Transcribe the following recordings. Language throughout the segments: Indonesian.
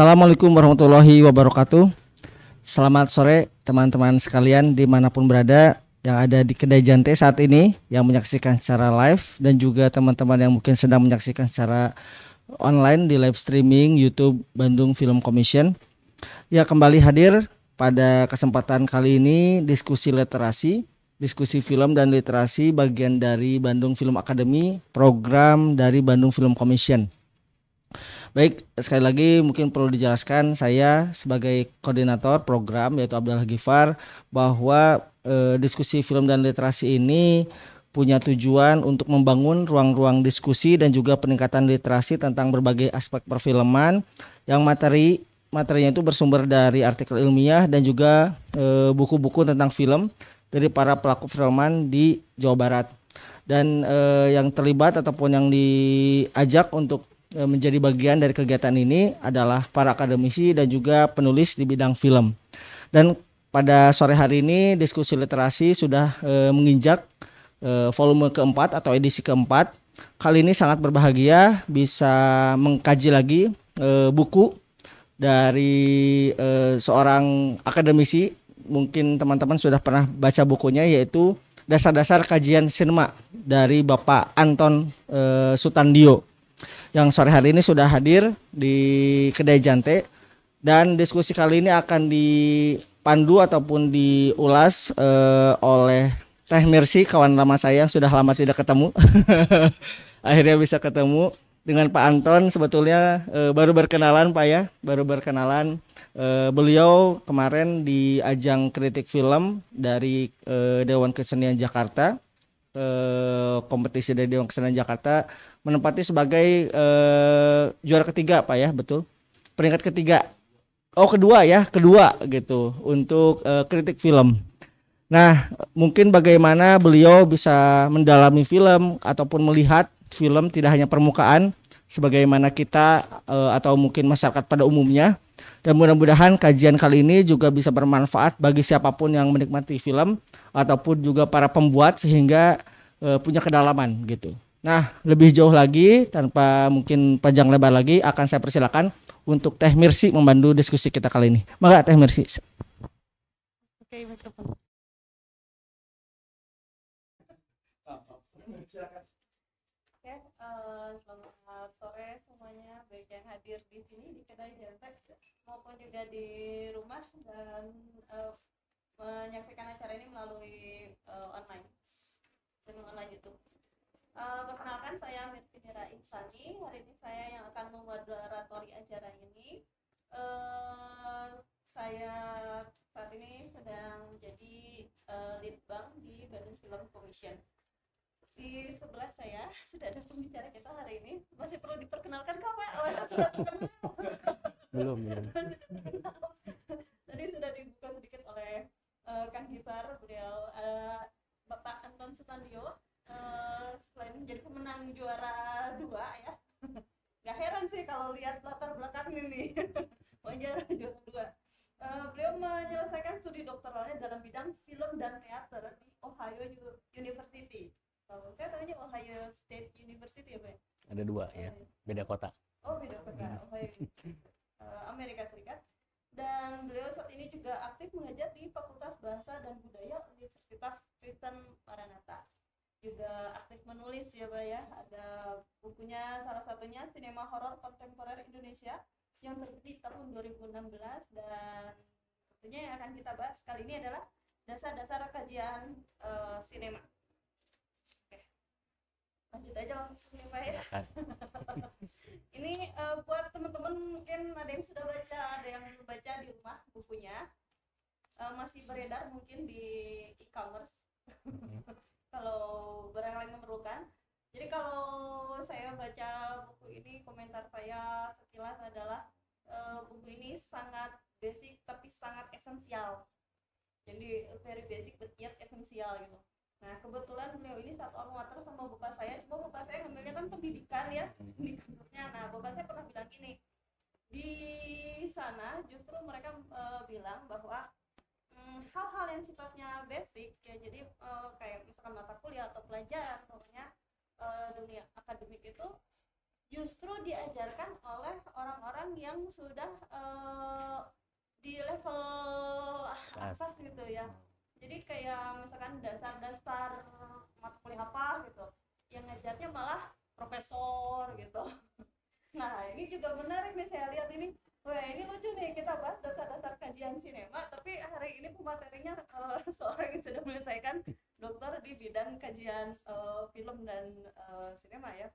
Assalamualaikum warahmatullahi wabarakatuh. Selamat sore teman-teman sekalian dimanapun berada yang ada di kedai jante saat ini yang menyaksikan secara live dan juga teman-teman yang mungkin sedang menyaksikan secara online di live streaming YouTube Bandung Film Commission. Ya kembali hadir pada kesempatan kali ini diskusi literasi, diskusi film dan literasi bagian dari Bandung Film Academy, program dari Bandung Film Commission. Baik, sekali lagi mungkin perlu dijelaskan saya sebagai koordinator program yaitu Abdullah Gifar bahwa eh, diskusi film dan literasi ini punya tujuan untuk membangun ruang-ruang diskusi dan juga peningkatan literasi tentang berbagai aspek perfilman yang materi materinya itu bersumber dari artikel ilmiah dan juga eh, buku-buku e, tentang film dari para pelaku filman di Jawa Barat dan e, yang terlibat ataupun yang diajak untuk Eh, menjadi bagian dari kegiatan ini adalah para akademisi dan juga penulis di bidang film. Dan pada sore hari ini diskusi literasi sudah e, menginjak e, volume keempat atau edisi keempat. Kali ini sangat berbahagia bisa mengkaji lagi e, buku dari e, seorang akademisi. Mungkin teman-teman sudah pernah baca bukunya yaitu Dasar-dasar Kajian Sinema dari Bapak Anton e, Sutandio yang sore hari ini sudah hadir di Kedai Jante dan diskusi kali ini akan dipandu ataupun diulas uh, oleh Teh Mirsi kawan lama saya yang sudah lama tidak ketemu. Akhirnya bisa ketemu dengan Pak Anton sebetulnya uh, baru berkenalan Pak ya, baru berkenalan. Uh, beliau kemarin di ajang kritik film dari Dewan Kesenian Jakarta eh, kompetisi dari Dewan Kesenian Jakarta menempati sebagai eh, juara ketiga Pak ya betul peringkat ketiga oh kedua ya kedua gitu untuk eh, kritik film nah mungkin bagaimana beliau bisa mendalami film ataupun melihat film tidak hanya permukaan sebagaimana kita eh, atau mungkin masyarakat pada umumnya. Dan mudah-mudahan kajian kali ini juga bisa bermanfaat bagi siapapun yang menikmati film ataupun juga para pembuat sehingga eh, punya kedalaman gitu. Nah, lebih jauh lagi tanpa mungkin panjang lebar lagi akan saya persilakan untuk Teh Mirsi membantu diskusi kita kali ini. Maka Teh Mirsi. Oke, okay, juga di rumah dan uh, menyaksikan acara ini melalui uh, online dengan online YouTube. Uh, perkenalkan saya Mirfidera Insani. Hari ini saya yang akan memoderatori acara ini. Uh, saya saat ini sedang jadi uh, lead bank di Badan Film Commission. Di sebelah saya sudah ada pembicara kita hari ini. Masih perlu diperkenalkan kau Pak? Oh, sudah terkenal. belum belum tadi sudah dibuka sedikit oleh uh, Kang Givar beliau uh, Bapak Anton Sutandio uh, eh, selain menjadi pemenang juara dua ya nggak heran sih kalau lihat latar belakang ini wajar juara dua Uh, beliau menyelesaikan studi doktoralnya dalam bidang film dan teater di Ohio University. Kalau saya tanya Ohio State University ya, Pak? Ada dua ya, beda kota. Oh, beda kota. Ohio. Eh, Amerika Serikat dan beliau saat ini juga aktif mengajar di Fakultas Bahasa dan Budaya Universitas Kristen Maranatha juga aktif menulis ya Mbak ya ada bukunya salah satunya Sinema Horor Kontemporer Indonesia yang terbit tahun 2016 dan tentunya yang akan kita bahas kali ini adalah dasar-dasar kajian uh, eh, sinema lanjut aja langsung nih iya, pak ya ini uh, buat teman-teman mungkin ada yang sudah baca ada yang baca di rumah bukunya uh, masih beredar mungkin di e-commerce mm-hmm. kalau barang lain memerlukan jadi kalau saya baca buku ini komentar saya sekilas adalah uh, buku ini sangat basic tapi sangat esensial jadi very basic but yet esensial gitu nah kebetulan beliau Italia. bidang kajian uh, film dan uh, sinema ya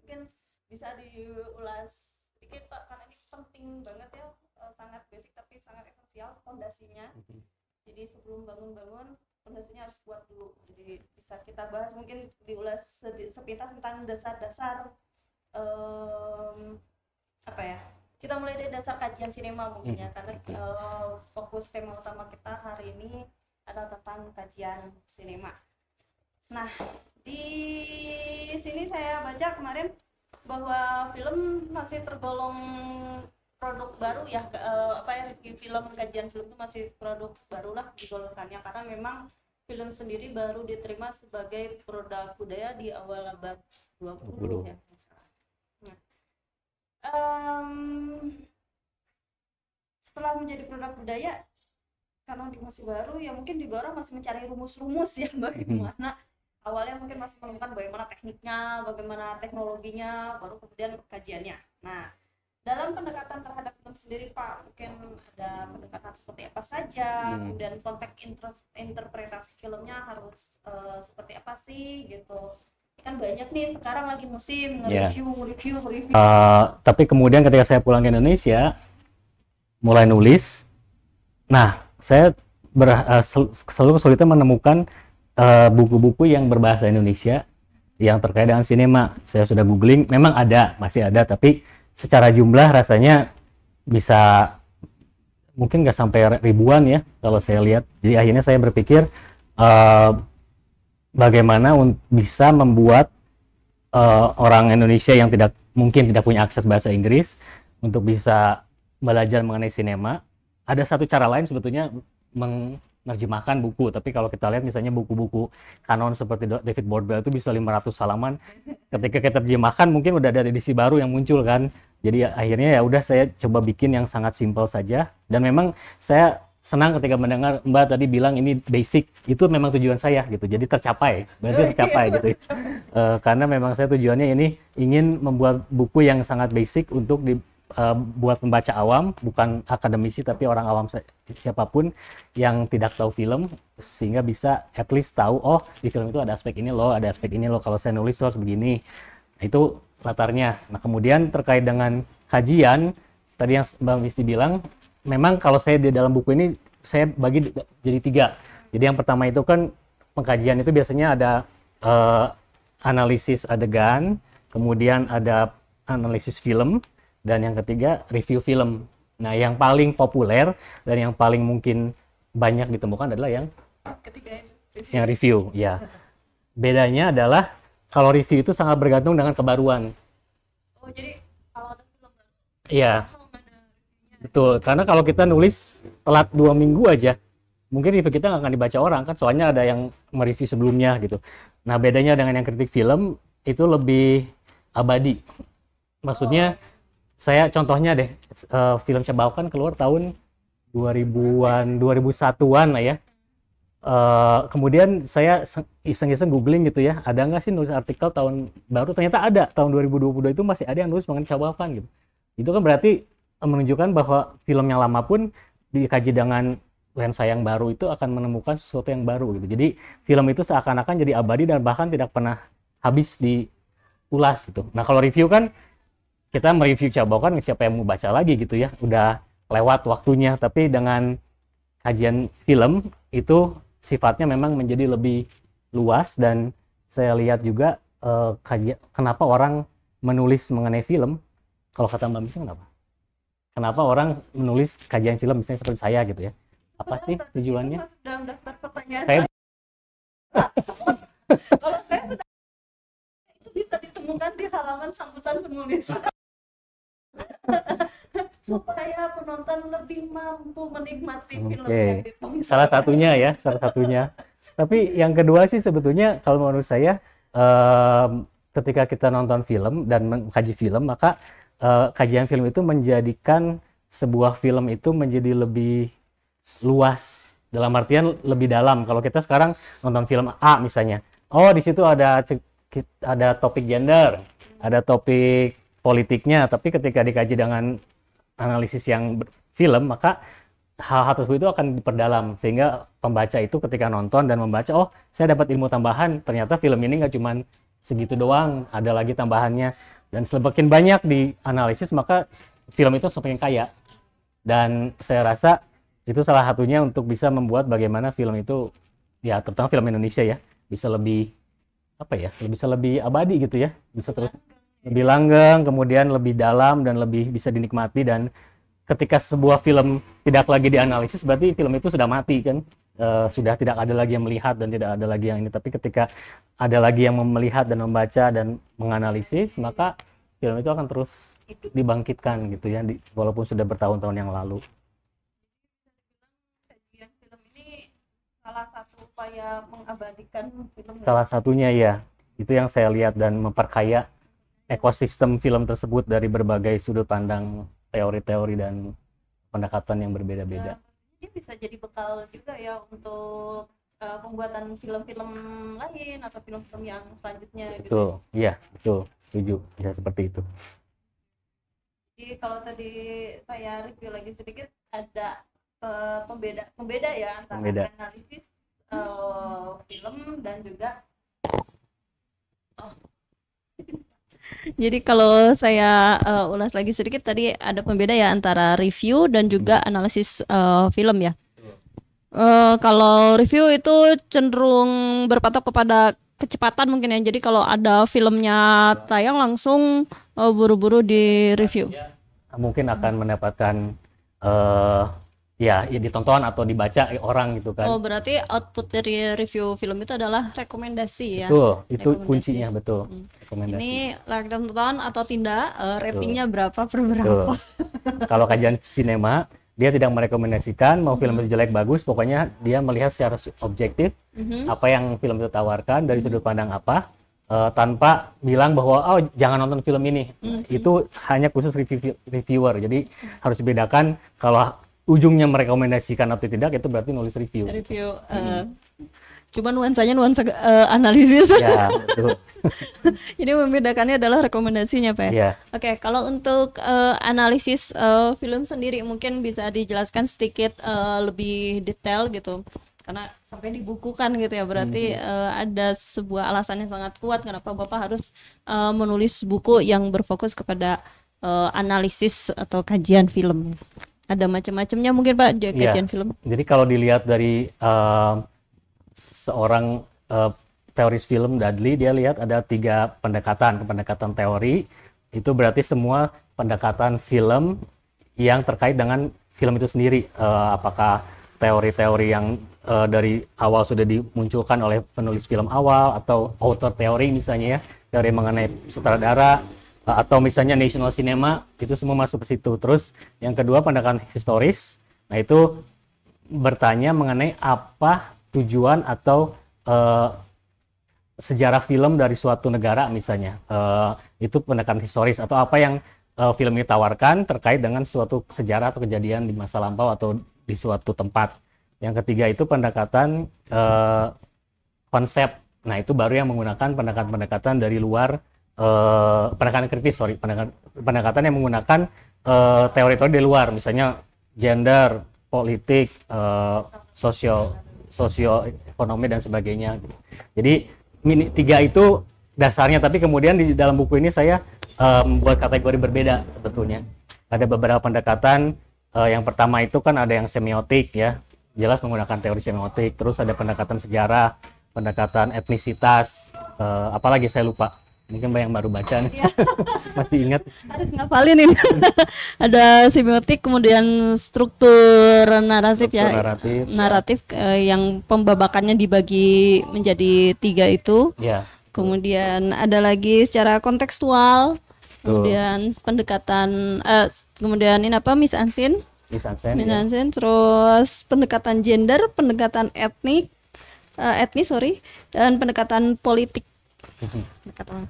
mungkin bisa diulas sedikit pak karena ini penting banget ya uh, sangat basic tapi sangat esensial fondasinya mm-hmm. jadi sebelum bangun-bangun fondasinya harus kuat dulu jadi bisa kita bahas mungkin diulas sepintas tentang dasar-dasar um, apa ya kita mulai dari dasar kajian sinema mungkin ya mm-hmm. karena uh, fokus tema utama kita hari ini adalah tentang kajian sinema Nah, di sini saya baca kemarin bahwa film masih tergolong produk baru ya uh, apa ya review film kajian film itu masih produk barulah digolongkannya karena memang film sendiri baru diterima sebagai produk budaya di awal abad 20, puluh. ya um, setelah menjadi produk budaya karena masih baru ya mungkin juga orang masih mencari rumus-rumus ya bagaimana mm-hmm awalnya mungkin masih menemukan bagaimana tekniknya, bagaimana teknologinya, baru kemudian kajiannya. Nah, dalam pendekatan terhadap film sendiri Pak, mungkin ada pendekatan seperti apa saja, hmm. kemudian konteks inter interpretasi filmnya harus uh, seperti apa sih gitu. Kan banyak nih sekarang lagi musim nge-review, ya. yeah. review, review. Uh, tapi kemudian ketika saya pulang ke Indonesia, mulai nulis. Nah, saya ber, uh, eh, sel selalu kesulitan menemukan Eh, buku-buku uh, yang berbahasa Indonesia yang terkait dengan sinema. Saya sudah googling, memang ada, masih ada, tapi secara jumlah rasanya bisa mungkin nggak sampai ribuan ya kalau saya lihat. Jadi akhirnya saya berpikir uh, bagaimana bisa membuat uh, orang Indonesia yang tidak mungkin tidak punya akses bahasa Inggris untuk bisa belajar mengenai sinema. Ada satu cara lain sebetulnya meng menerjemahkan buku tapi kalau kita lihat misalnya buku-buku kanon seperti David Bordwell itu bisa 500 halaman ketika kita terjemahkan mungkin udah ada edisi baru yang muncul kan jadi ya, akhirnya ya udah saya coba bikin yang sangat simpel saja dan memang saya senang ketika mendengar Mbak tadi bilang ini basic itu memang tujuan saya gitu jadi tercapai berarti oh, iya. tercapai gitu uh, karena memang saya tujuannya ini ingin membuat buku yang sangat basic untuk di, uh, buat pembaca awam, bukan akademisi tapi orang awam siapapun yang tidak tahu film sehingga bisa at least tahu oh di film itu ada aspek ini loh, ada aspek ini loh. Kalau saya nulis harus begini. Nah, itu latarnya. Nah, kemudian terkait dengan kajian tadi yang Bang Misti bilang, memang kalau saya di dalam buku ini saya bagi jadi tiga. Jadi yang pertama itu kan pengkajian itu biasanya ada uh, analisis adegan, kemudian ada analisis film, dan yang ketiga review film. Nah, yang paling populer dan yang paling mungkin banyak ditemukan adalah yang ketiga ya? review. yang review, ya. Bedanya adalah kalau review itu sangat bergantung dengan kebaruan. Oh, jadi kalau ada iya. film baru. Iya. Betul, karena kalau kita nulis telat dua minggu aja, mungkin review kita nggak akan dibaca orang kan, soalnya ada yang mereview sebelumnya gitu. Nah bedanya dengan yang kritik film itu lebih abadi, maksudnya oh saya contohnya deh uh, film Cebau kan keluar tahun 2000-an 2001-an lah ya Uh, kemudian saya iseng-iseng googling gitu ya, ada nggak sih nulis artikel tahun baru? Ternyata ada, tahun 2022 itu masih ada yang nulis mengenai kan gitu. Itu kan berarti menunjukkan bahwa film yang lama pun dikaji dengan lensa yang baru itu akan menemukan sesuatu yang baru gitu. Jadi film itu seakan-akan jadi abadi dan bahkan tidak pernah habis diulas gitu. Nah kalau review kan kita mereview cabokan siapa yang mau baca lagi gitu ya udah lewat waktunya tapi dengan kajian film itu sifatnya memang menjadi lebih luas dan saya lihat juga eh, kajian kenapa orang menulis mengenai film kalau kata Mbak Misi kenapa kenapa orang menulis kajian film misalnya seperti saya gitu ya apa sih tujuannya kalau saya sudah bisa ditemukan di halaman sambutan penulis supaya penonton lebih mampu menikmati okay. film yang Salah satunya ya, salah satunya. Tapi yang kedua sih sebetulnya kalau menurut saya um, ketika kita nonton film dan mengkaji film maka uh, kajian film itu menjadikan sebuah film itu menjadi lebih luas dalam artian lebih dalam. Kalau kita sekarang nonton film A misalnya, oh di situ ada ada topik gender, ada topik politiknya tapi ketika dikaji dengan analisis yang film maka hal-hal tersebut itu akan diperdalam sehingga pembaca itu ketika nonton dan membaca oh saya dapat ilmu tambahan ternyata film ini nggak cuman segitu doang ada lagi tambahannya dan semakin banyak dianalisis maka film itu semakin kaya dan saya rasa itu salah satunya untuk bisa membuat bagaimana film itu ya terutama film Indonesia ya bisa lebih apa ya bisa lebih abadi gitu ya bisa terus lebih langgeng, kemudian lebih dalam dan lebih bisa dinikmati dan ketika sebuah film tidak lagi dianalisis berarti film itu sudah mati kan e, sudah tidak ada lagi yang melihat dan tidak ada lagi yang ini tapi ketika ada lagi yang melihat dan membaca dan menganalisis maka film itu akan terus dibangkitkan gitu ya di, walaupun sudah bertahun-tahun yang lalu salah ya? salah satunya ya itu yang saya lihat dan memperkaya ekosistem film tersebut dari berbagai sudut pandang teori-teori dan pendekatan yang berbeda-beda. Iya, nah, ini bisa jadi bekal juga ya untuk uh, pembuatan film-film lain atau film-film yang selanjutnya. Gitu. Betul, gitu. iya betul, setuju bisa seperti itu. Jadi kalau tadi saya review lagi sedikit ada uh, pembeda pembeda ya antara pembeda. analisis uh, film dan juga oh. Jadi kalau saya uh, ulas lagi sedikit tadi ada pembeda ya antara review dan juga hmm. analisis uh, film ya. Uh, kalau review itu cenderung berpatok kepada kecepatan mungkin ya. Jadi kalau ada filmnya tayang langsung buru buru-buru di review. Mungkin akan mendapatkan uh, ya, ya ditonton atau dibaca orang gitu kan. Oh, berarti output dari review film itu adalah rekomendasi ya. Betul, itu rekomendasi. kuncinya betul. Hmm rekomendasi ini lockdown tahun atau tidak uh, ratingnya Tuh. berapa per berapa kalau kajian sinema dia tidak merekomendasikan mau film itu hmm. jelek bagus pokoknya dia melihat secara objektif mm -hmm. apa yang film itu tawarkan dari sudut pandang apa uh, tanpa bilang bahwa oh jangan nonton film ini mm -hmm. itu hanya khusus review reviewer jadi mm -hmm. harus dibedakan kalau ujungnya merekomendasikan atau tidak itu berarti nulis review. Review. Uh, hmm. Eh, Cuma nuansanya nuansa uh, analisis. Ya, betul. Jadi membedakannya adalah rekomendasinya, Pak. Ya. Iya. Oke, kalau untuk uh, analisis uh, film sendiri mungkin bisa dijelaskan sedikit uh, lebih detail gitu. Karena sampai dibukukan gitu ya, berarti hmm. uh, ada sebuah alasan yang sangat kuat kenapa Bapak harus uh, menulis buku yang berfokus kepada uh, analisis atau kajian film. Ada macam-macamnya mungkin Pak iya. kajian ya. film. Jadi kalau dilihat dari uh, seorang uh, teoris film Dudley dia lihat ada tiga pendekatan pendekatan teori itu berarti semua pendekatan film yang terkait dengan film itu sendiri uh, apakah teori-teori yang uh, dari awal sudah dimunculkan oleh penulis film awal atau author teori misalnya ya teori mengenai sutradara uh, atau misalnya national cinema itu semua masuk ke situ terus yang kedua pendekatan historis nah itu bertanya mengenai apa tujuan atau uh, sejarah film dari suatu negara misalnya uh, itu pendekatan historis atau apa yang uh, film ini tawarkan terkait dengan suatu sejarah atau kejadian di masa lampau atau di suatu tempat yang ketiga itu pendekatan uh, konsep nah itu baru yang menggunakan pendekatan-pendekatan dari luar uh, pendekatan kritis sorry pendekatan, pendekatan yang menggunakan teori-teori uh, di luar misalnya gender politik uh, sosial sosioekonomi dan sebagainya. Jadi mini tiga itu dasarnya, tapi kemudian di dalam buku ini saya eh, membuat um, kategori berbeda sebetulnya. Ada beberapa pendekatan. Uh, yang pertama itu kan ada yang semiotik ya, jelas menggunakan teori semiotik. Terus ada pendekatan sejarah, pendekatan etnisitas, uh, apalagi saya lupa mungkin banyak baru baca nih iya. masih ingat harus ngapalin ini ada semiotik kemudian struktur naratif ya naratif, naratif ya. Eh, yang pembabakannya dibagi menjadi tiga itu ya. kemudian ada lagi secara kontekstual Tuh. kemudian pendekatan eh, kemudian ini apa Miss Ansin? Miss Ansin ya. terus pendekatan gender pendekatan etnik eh, etnis sorry dan pendekatan politik dekat orang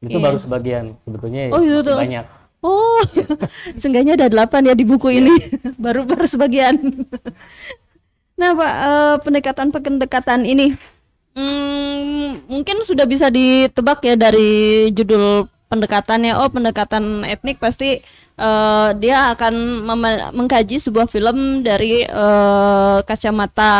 itu yeah. baru iya. sebagian sebetulnya oh, itu iya, tuh. banyak oh seenggaknya ada delapan ya di buku iya. ini baru baru sebagian nah pak uh, pendekatan pendekatan ini hmm, mungkin sudah bisa ditebak ya dari judul pendekatannya oh pendekatan etnik pasti uh, dia akan mengkaji sebuah film dari uh, kacamata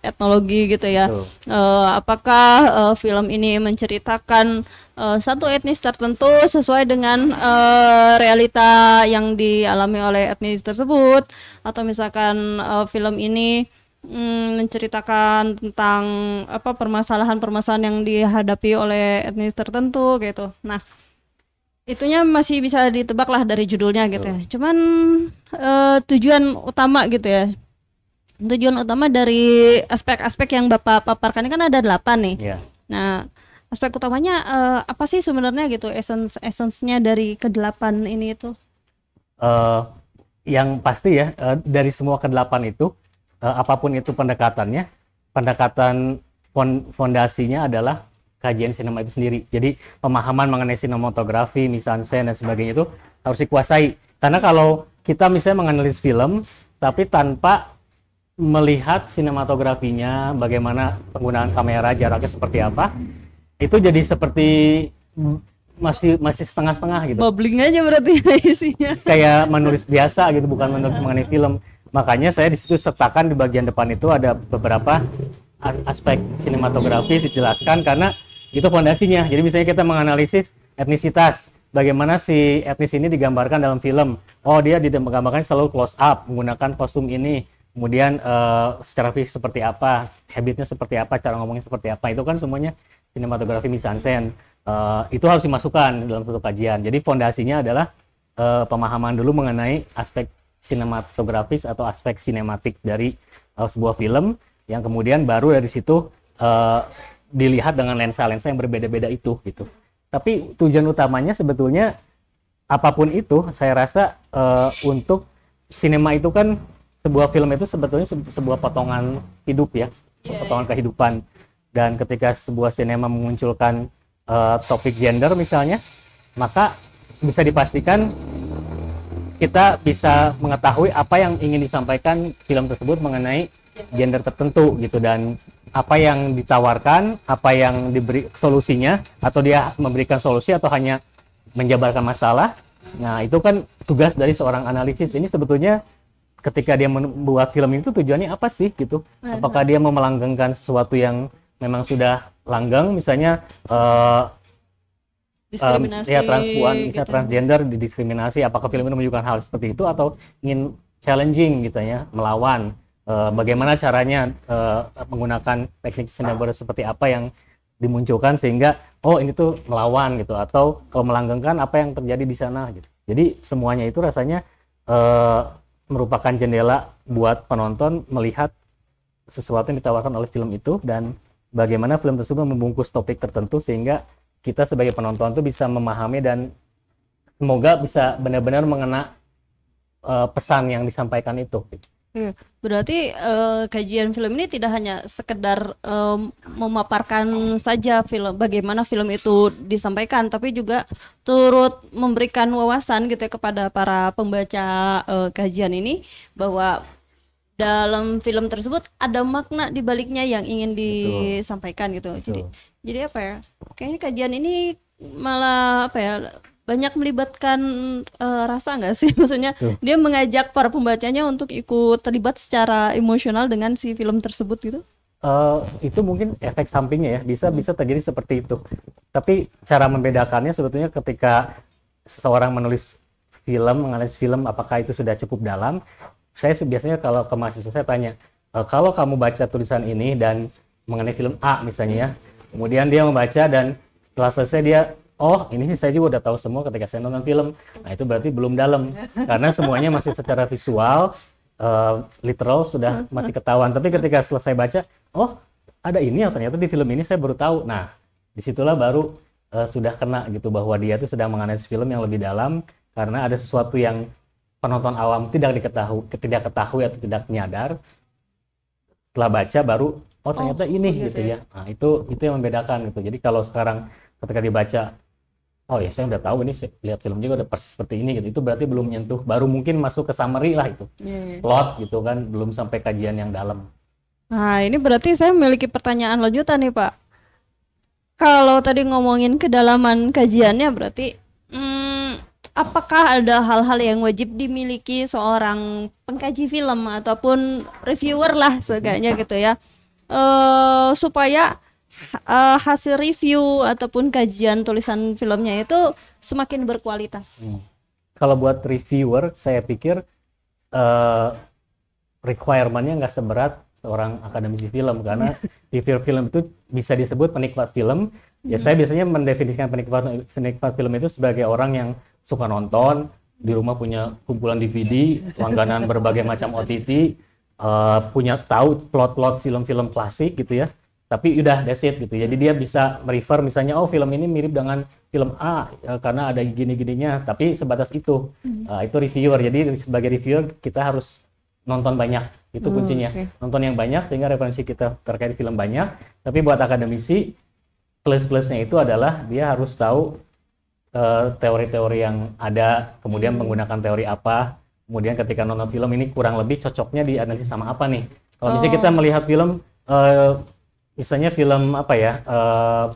etnologi gitu ya oh. uh, apakah uh, film ini menceritakan uh, satu etnis tertentu sesuai dengan uh, realita yang dialami oleh etnis tersebut atau misalkan uh, film ini mm, menceritakan tentang apa permasalahan-permasalahan yang dihadapi oleh etnis tertentu gitu. Nah, itunya masih bisa ditebak lah dari judulnya gitu ya. Cuman uh, tujuan utama gitu ya. Tujuan utama dari aspek-aspek yang Bapak paparkan ini kan ada delapan nih. Yeah. Nah, aspek utamanya uh, apa sih sebenarnya gitu essence essence-nya dari kedelapan ini itu? Uh, yang pasti ya uh, dari semua kedelapan itu uh, apapun itu pendekatannya, pendekatan fondasinya adalah kajian sinema itu sendiri. Jadi pemahaman mengenai sinematografi, misansen dan sebagainya itu harus dikuasai. Karena kalau kita misalnya menganalisis film tapi tanpa melihat sinematografinya, bagaimana penggunaan kamera, jaraknya seperti apa, itu jadi seperti masih masih setengah-setengah gitu. Bobling aja berarti isinya. Kayak menulis biasa gitu, bukan menulis mengenai film. Makanya saya di situ sertakan di bagian depan itu ada beberapa aspek sinematografis dijelaskan karena itu fondasinya. Jadi misalnya kita menganalisis etnisitas, bagaimana si etnis ini digambarkan dalam film. Oh, dia digambarkan selalu close up menggunakan kostum ini. Kemudian uh, secara fisik seperti apa, habitnya seperti apa, cara ngomongnya seperti apa. Itu kan semuanya sinematografi misansen. Uh, eh, itu harus dimasukkan dalam suatu kajian. Jadi fondasinya adalah uh, pemahaman dulu mengenai aspek sinematografis atau aspek sinematik dari uh, sebuah film yang kemudian baru dari situ uh, dilihat dengan lensa-lensa yang berbeda-beda itu gitu. Tapi tujuan utamanya sebetulnya apapun itu saya rasa uh, untuk sinema itu kan sebuah film itu sebetulnya sebuah potongan hidup ya, yeah, iya. potongan kehidupan. Dan ketika sebuah sinema memunculkan uh, topik gender misalnya, maka bisa dipastikan kita bisa mengetahui apa yang ingin disampaikan film tersebut mengenai gender tertentu gitu dan apa yang ditawarkan, apa yang diberi solusinya atau dia memberikan solusi atau hanya menjabarkan masalah. Nah, itu kan tugas dari seorang analisis ini sebetulnya ketika dia membuat film itu tujuannya apa sih gitu? Apakah dia mau melanggengkan sesuatu yang memang sudah langgeng misalnya uh, diskriminasi um, ya transpuan gitu. Ya. transgender didiskriminasi apakah film ini menunjukkan hal seperti itu atau ingin challenging gitu ya melawan uh, bagaimana caranya uh, menggunakan teknik sustainable seperti apa yang dimunculkan sehingga oh ini tuh melawan gitu atau kalau melanggengkan apa yang terjadi di sana gitu. Jadi semuanya itu rasanya uh, merupakan jendela buat penonton melihat sesuatu yang ditawarkan oleh film itu dan bagaimana film tersebut membungkus topik tertentu sehingga kita sebagai penonton tuh bisa memahami dan semoga bisa benar-benar mengena uh, pesan yang disampaikan itu. Gitu berarti uh, kajian film ini tidak hanya sekedar um, memaparkan saja film bagaimana film itu disampaikan, tapi juga turut memberikan wawasan gitu ya kepada para pembaca uh, kajian ini bahwa dalam film tersebut ada makna di baliknya yang ingin disampaikan gitu. Betul. Jadi jadi apa ya? Kayaknya kajian ini malah apa ya banyak melibatkan uh, rasa nggak sih maksudnya Tuh. dia mengajak para pembacanya untuk ikut terlibat secara emosional dengan si film tersebut gitu uh, itu mungkin efek sampingnya ya bisa bisa terjadi seperti itu tapi cara membedakannya sebetulnya ketika seseorang menulis film menganalisis film apakah itu sudah cukup dalam saya biasanya kalau ke mahasiswa saya tanya e, kalau kamu baca tulisan ini dan mengenai film A misalnya ya kemudian dia membaca dan setelah selesai dia oh ini sih saya juga udah tahu semua ketika saya nonton film. Nah itu berarti belum dalam karena semuanya masih secara visual, uh, literal sudah masih ketahuan. Tapi ketika selesai baca, oh ada ini ya ternyata di film ini saya baru tahu. Nah disitulah baru uh, sudah kena gitu bahwa dia tuh sedang menganalisis film yang lebih dalam karena ada sesuatu yang penonton awam tidak diketahui, tidak ketahui atau tidak menyadar. Setelah baca baru oh ternyata oh, ini gitu, gitu ya. ya. Nah, itu itu yang membedakan gitu. Jadi kalau sekarang ketika dibaca oh ya saya udah tahu ini lihat film juga udah persis seperti ini gitu itu berarti belum nyentuh baru mungkin masuk ke summary lah itu yeah. plot gitu kan belum sampai kajian yang dalam nah ini berarti saya memiliki pertanyaan lanjutan nih pak kalau tadi ngomongin kedalaman kajiannya berarti hmm, apakah ada hal-hal yang wajib dimiliki seorang pengkaji film ataupun reviewer lah seganya gitu ya uh, supaya uh, hasil review ataupun kajian tulisan filmnya itu semakin berkualitas. Hmm. Kalau buat reviewer, saya pikir uh, requirementnya nggak seberat seorang akademisi film karena reviewer film itu bisa disebut penikmat film. Ya hmm. saya biasanya mendefinisikan penikmat penikmat film itu sebagai orang yang suka nonton, di rumah punya kumpulan DVD, langganan berbagai macam OTT, uh, eh, punya tahu plot-plot film-film klasik gitu ya tapi udah that's it gitu jadi dia bisa merefer misalnya oh film ini mirip dengan film A ya, karena ada gini-gininya tapi sebatas itu hmm. uh, itu reviewer jadi sebagai reviewer kita harus nonton banyak itu hmm, kuncinya okay. nonton yang banyak sehingga referensi kita terkait film banyak tapi buat akademisi plus plusnya itu adalah dia harus tahu teori eh, teori-teori yang ada kemudian hmm. menggunakan teori apa kemudian ketika nonton film ini kurang lebih cocoknya dianalisis sama apa nih kalau oh. misalnya kita oh. melihat film uh, misalnya film apa ya uh,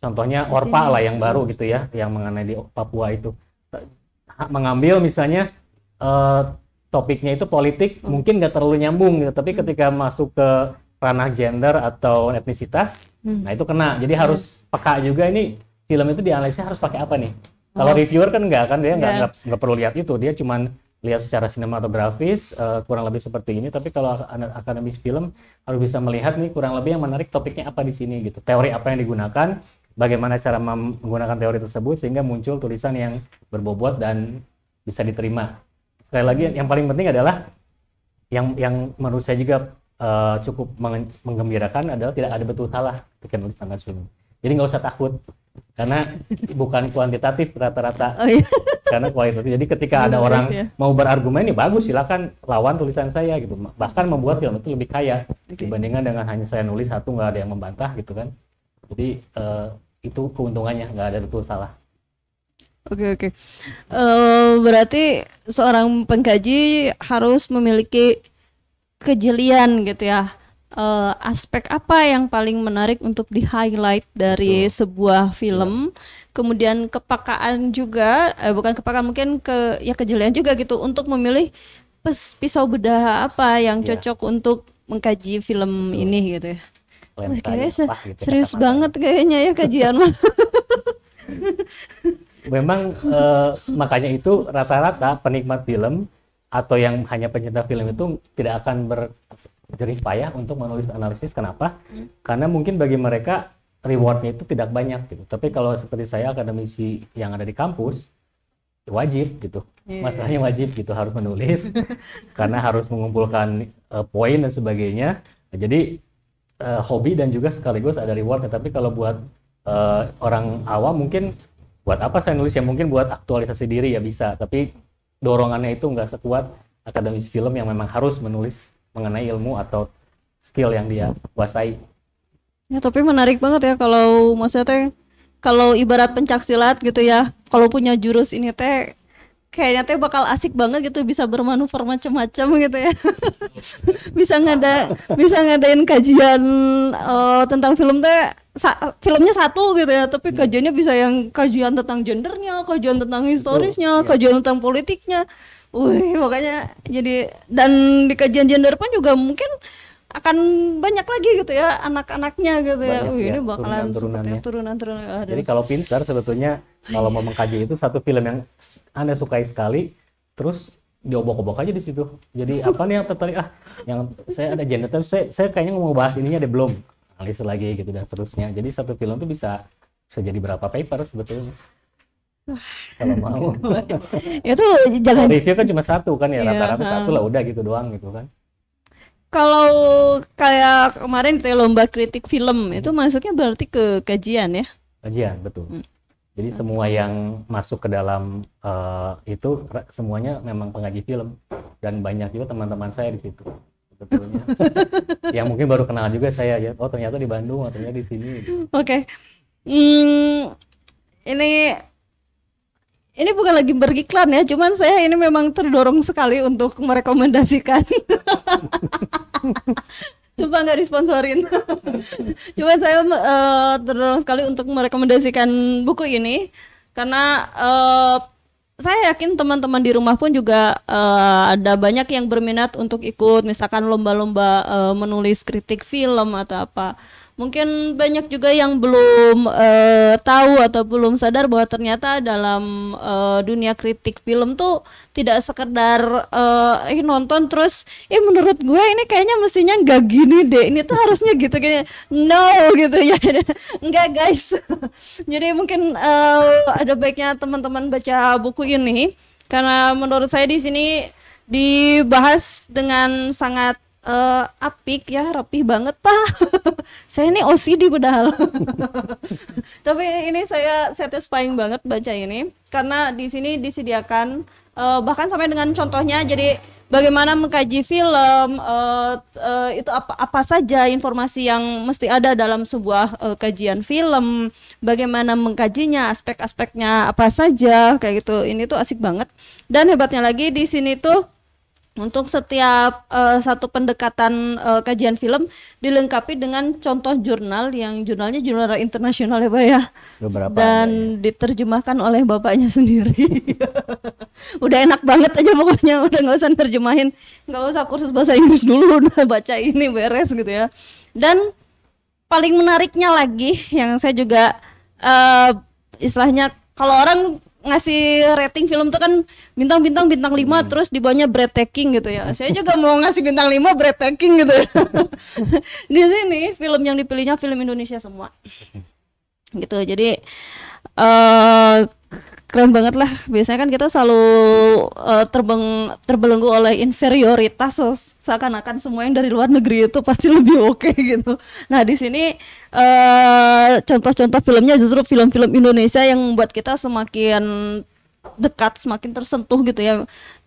contohnya Orpa lah yang baru gitu ya yang mengenai di Papua itu mengambil misalnya uh, topiknya itu politik hmm. mungkin nggak terlalu nyambung gitu tapi hmm. ketika masuk ke ranah gender atau etnisitas hmm. nah itu kena jadi hmm. harus peka juga ini film itu dianalisnya harus pakai apa nih kalau hmm. reviewer kan nggak kan dia nggak yeah. perlu lihat itu dia cuman lihat secara sinematografis uh, kurang lebih seperti ini tapi kalau akademis film harus bisa melihat nih kurang lebih yang menarik topiknya apa di sini gitu teori apa yang digunakan bagaimana cara menggunakan teori tersebut sehingga muncul tulisan yang berbobot dan bisa diterima sekali lagi yang paling penting adalah yang yang menurut saya juga uh, cukup menggembirakan adalah tidak ada betul salah ketika tulisan langsung film jadi nggak usah takut karena bukan kuantitatif rata-rata oh, iya. karena kualitatif jadi ketika oh, ada iya, orang iya. mau berargumen ya bagus silakan lawan tulisan saya gitu bahkan membuat film itu lebih kaya okay. dibandingkan dengan hanya saya nulis satu nggak ada yang membantah gitu kan jadi uh, itu keuntungannya nggak ada betul salah oke okay, oke okay. uh, eh, berarti seorang pengkaji harus memiliki kejelian gitu ya uh, aspek apa yang paling menarik untuk di highlight dari Betul. sebuah iya. film Betul. kemudian kepakaan juga eh, bukan kepakaan mungkin ke ya kejelian juga gitu untuk memilih pes, pisau bedah apa yang iya. cocok yeah. untuk mengkaji film Betul. ini gitu ya Wah, kayaknya se gitu, ya, serius banget kayaknya ya kajian mah memang eh, makanya itu rata-rata penikmat film atau yang hanya pencinta film itu tidak akan ber jerih payah untuk menulis analisis kenapa hmm. karena mungkin bagi mereka rewardnya itu tidak banyak gitu tapi kalau seperti saya akademisi yang ada di kampus wajib gitu yeah. masalahnya wajib gitu harus menulis karena harus mengumpulkan uh, poin dan sebagainya nah, jadi uh, hobi dan juga sekaligus ada reward tapi kalau buat uh, orang awam mungkin buat apa saya nulis ya mungkin buat aktualisasi diri ya bisa tapi dorongannya itu nggak sekuat akademisi film yang memang harus menulis mengenai ilmu atau skill yang dia kuasai. Ya, tapi menarik banget ya kalau maksudnya teh kalau ibarat pencak silat gitu ya, kalau punya jurus ini teh kayaknya teh bakal asik banget gitu bisa bermanuver macam-macam gitu ya. bisa ngada bisa ngadain kajian uh, tentang film teh sa filmnya satu gitu ya, tapi kajiannya bisa yang kajian tentang gendernya, kajian tentang historisnya, iya. kajian tentang politiknya Wih, makanya jadi dan di kajian gender pun juga mungkin akan banyak lagi gitu ya anak-anaknya gitu ya. banyak, ya. Wih, ini bakalan turunan turunan Turunan, turunan, Jadi kalau pintar sebetulnya kalau mau mengkaji itu satu film yang Anda sukai sekali terus diobok-obok aja di situ. Jadi apa nih yang tertarik ah yang saya ada gender tapi saya, saya kayaknya mau bahas ininya deh belum. analis lagi gitu dan seterusnya. Jadi satu film tuh bisa bisa jadi berapa paper sebetulnya kalau mau itu jangan review kan cuma satu kan ya iya, rata-rata yeah, satu lah udah gitu doang gitu kan kalau kayak kemarin kita lomba kritik film hmm. itu masuknya berarti ke kajian ya kajian betul hmm. jadi okay. semua yang masuk ke dalam uh, itu semuanya memang pengaji film dan banyak juga teman-teman saya di situ yang mungkin baru kenal juga saya ya oh ternyata di Bandung atau oh, ternyata di sini oke okay. hmm, ini ini bukan lagi beriklan ya, cuman saya ini memang terdorong sekali untuk merekomendasikan. Sumpah nggak disponsorin. cuman saya uh, terdorong sekali untuk merekomendasikan buku ini karena uh, saya yakin teman-teman di rumah pun juga uh, ada banyak yang berminat untuk ikut misalkan lomba-lomba uh, menulis kritik film atau apa mungkin banyak juga yang belum uh, tahu atau belum sadar bahwa ternyata dalam uh, dunia kritik film tuh tidak sekedar uh, eh nonton terus eh menurut gue ini kayaknya mestinya nggak gini deh ini tuh harusnya gitu kayaknya no gitu ya nggak guys jadi mungkin uh, ada baiknya teman-teman baca buku ini karena menurut saya di sini dibahas dengan sangat uh, apik ya rapih banget pak saya ini OCD padahal tapi ini saya satisfying banget baca ini karena di sini disediakan uh, bahkan sampai dengan contohnya jadi bagaimana mengkaji film uh, uh, itu apa apa saja informasi yang mesti ada dalam sebuah uh, kajian film bagaimana mengkajinya aspek-aspeknya apa saja kayak gitu ini tuh asik banget dan hebatnya lagi di sini tuh untuk setiap uh, satu pendekatan uh, kajian film dilengkapi dengan contoh jurnal yang jurnalnya jurnal internasional ya, Pak ya. Beberapa Dan ya. diterjemahkan oleh bapaknya sendiri. udah enak banget aja pokoknya, udah nggak usah terjemahin, nggak usah kursus bahasa Inggris dulu, udah baca ini beres gitu ya. Dan paling menariknya lagi yang saya juga uh, istilahnya kalau orang ngasih rating film tuh kan bintang-bintang bintang 5 hmm. terus di bawahnya breathtaking gitu ya. Saya juga mau ngasih bintang lima breathtaking gitu. Ya. di sini film yang dipilihnya film Indonesia semua. Hmm. Gitu. Jadi eh uh, keren banget lah biasanya kan kita selalu uh, terbeng terbelenggu oleh inferioritas seakan-akan semua yang dari luar negeri itu pasti lebih oke okay, gitu nah di sini contoh eh, contoh-contoh filmnya justru film-film Indonesia yang buat kita semakin dekat semakin tersentuh gitu ya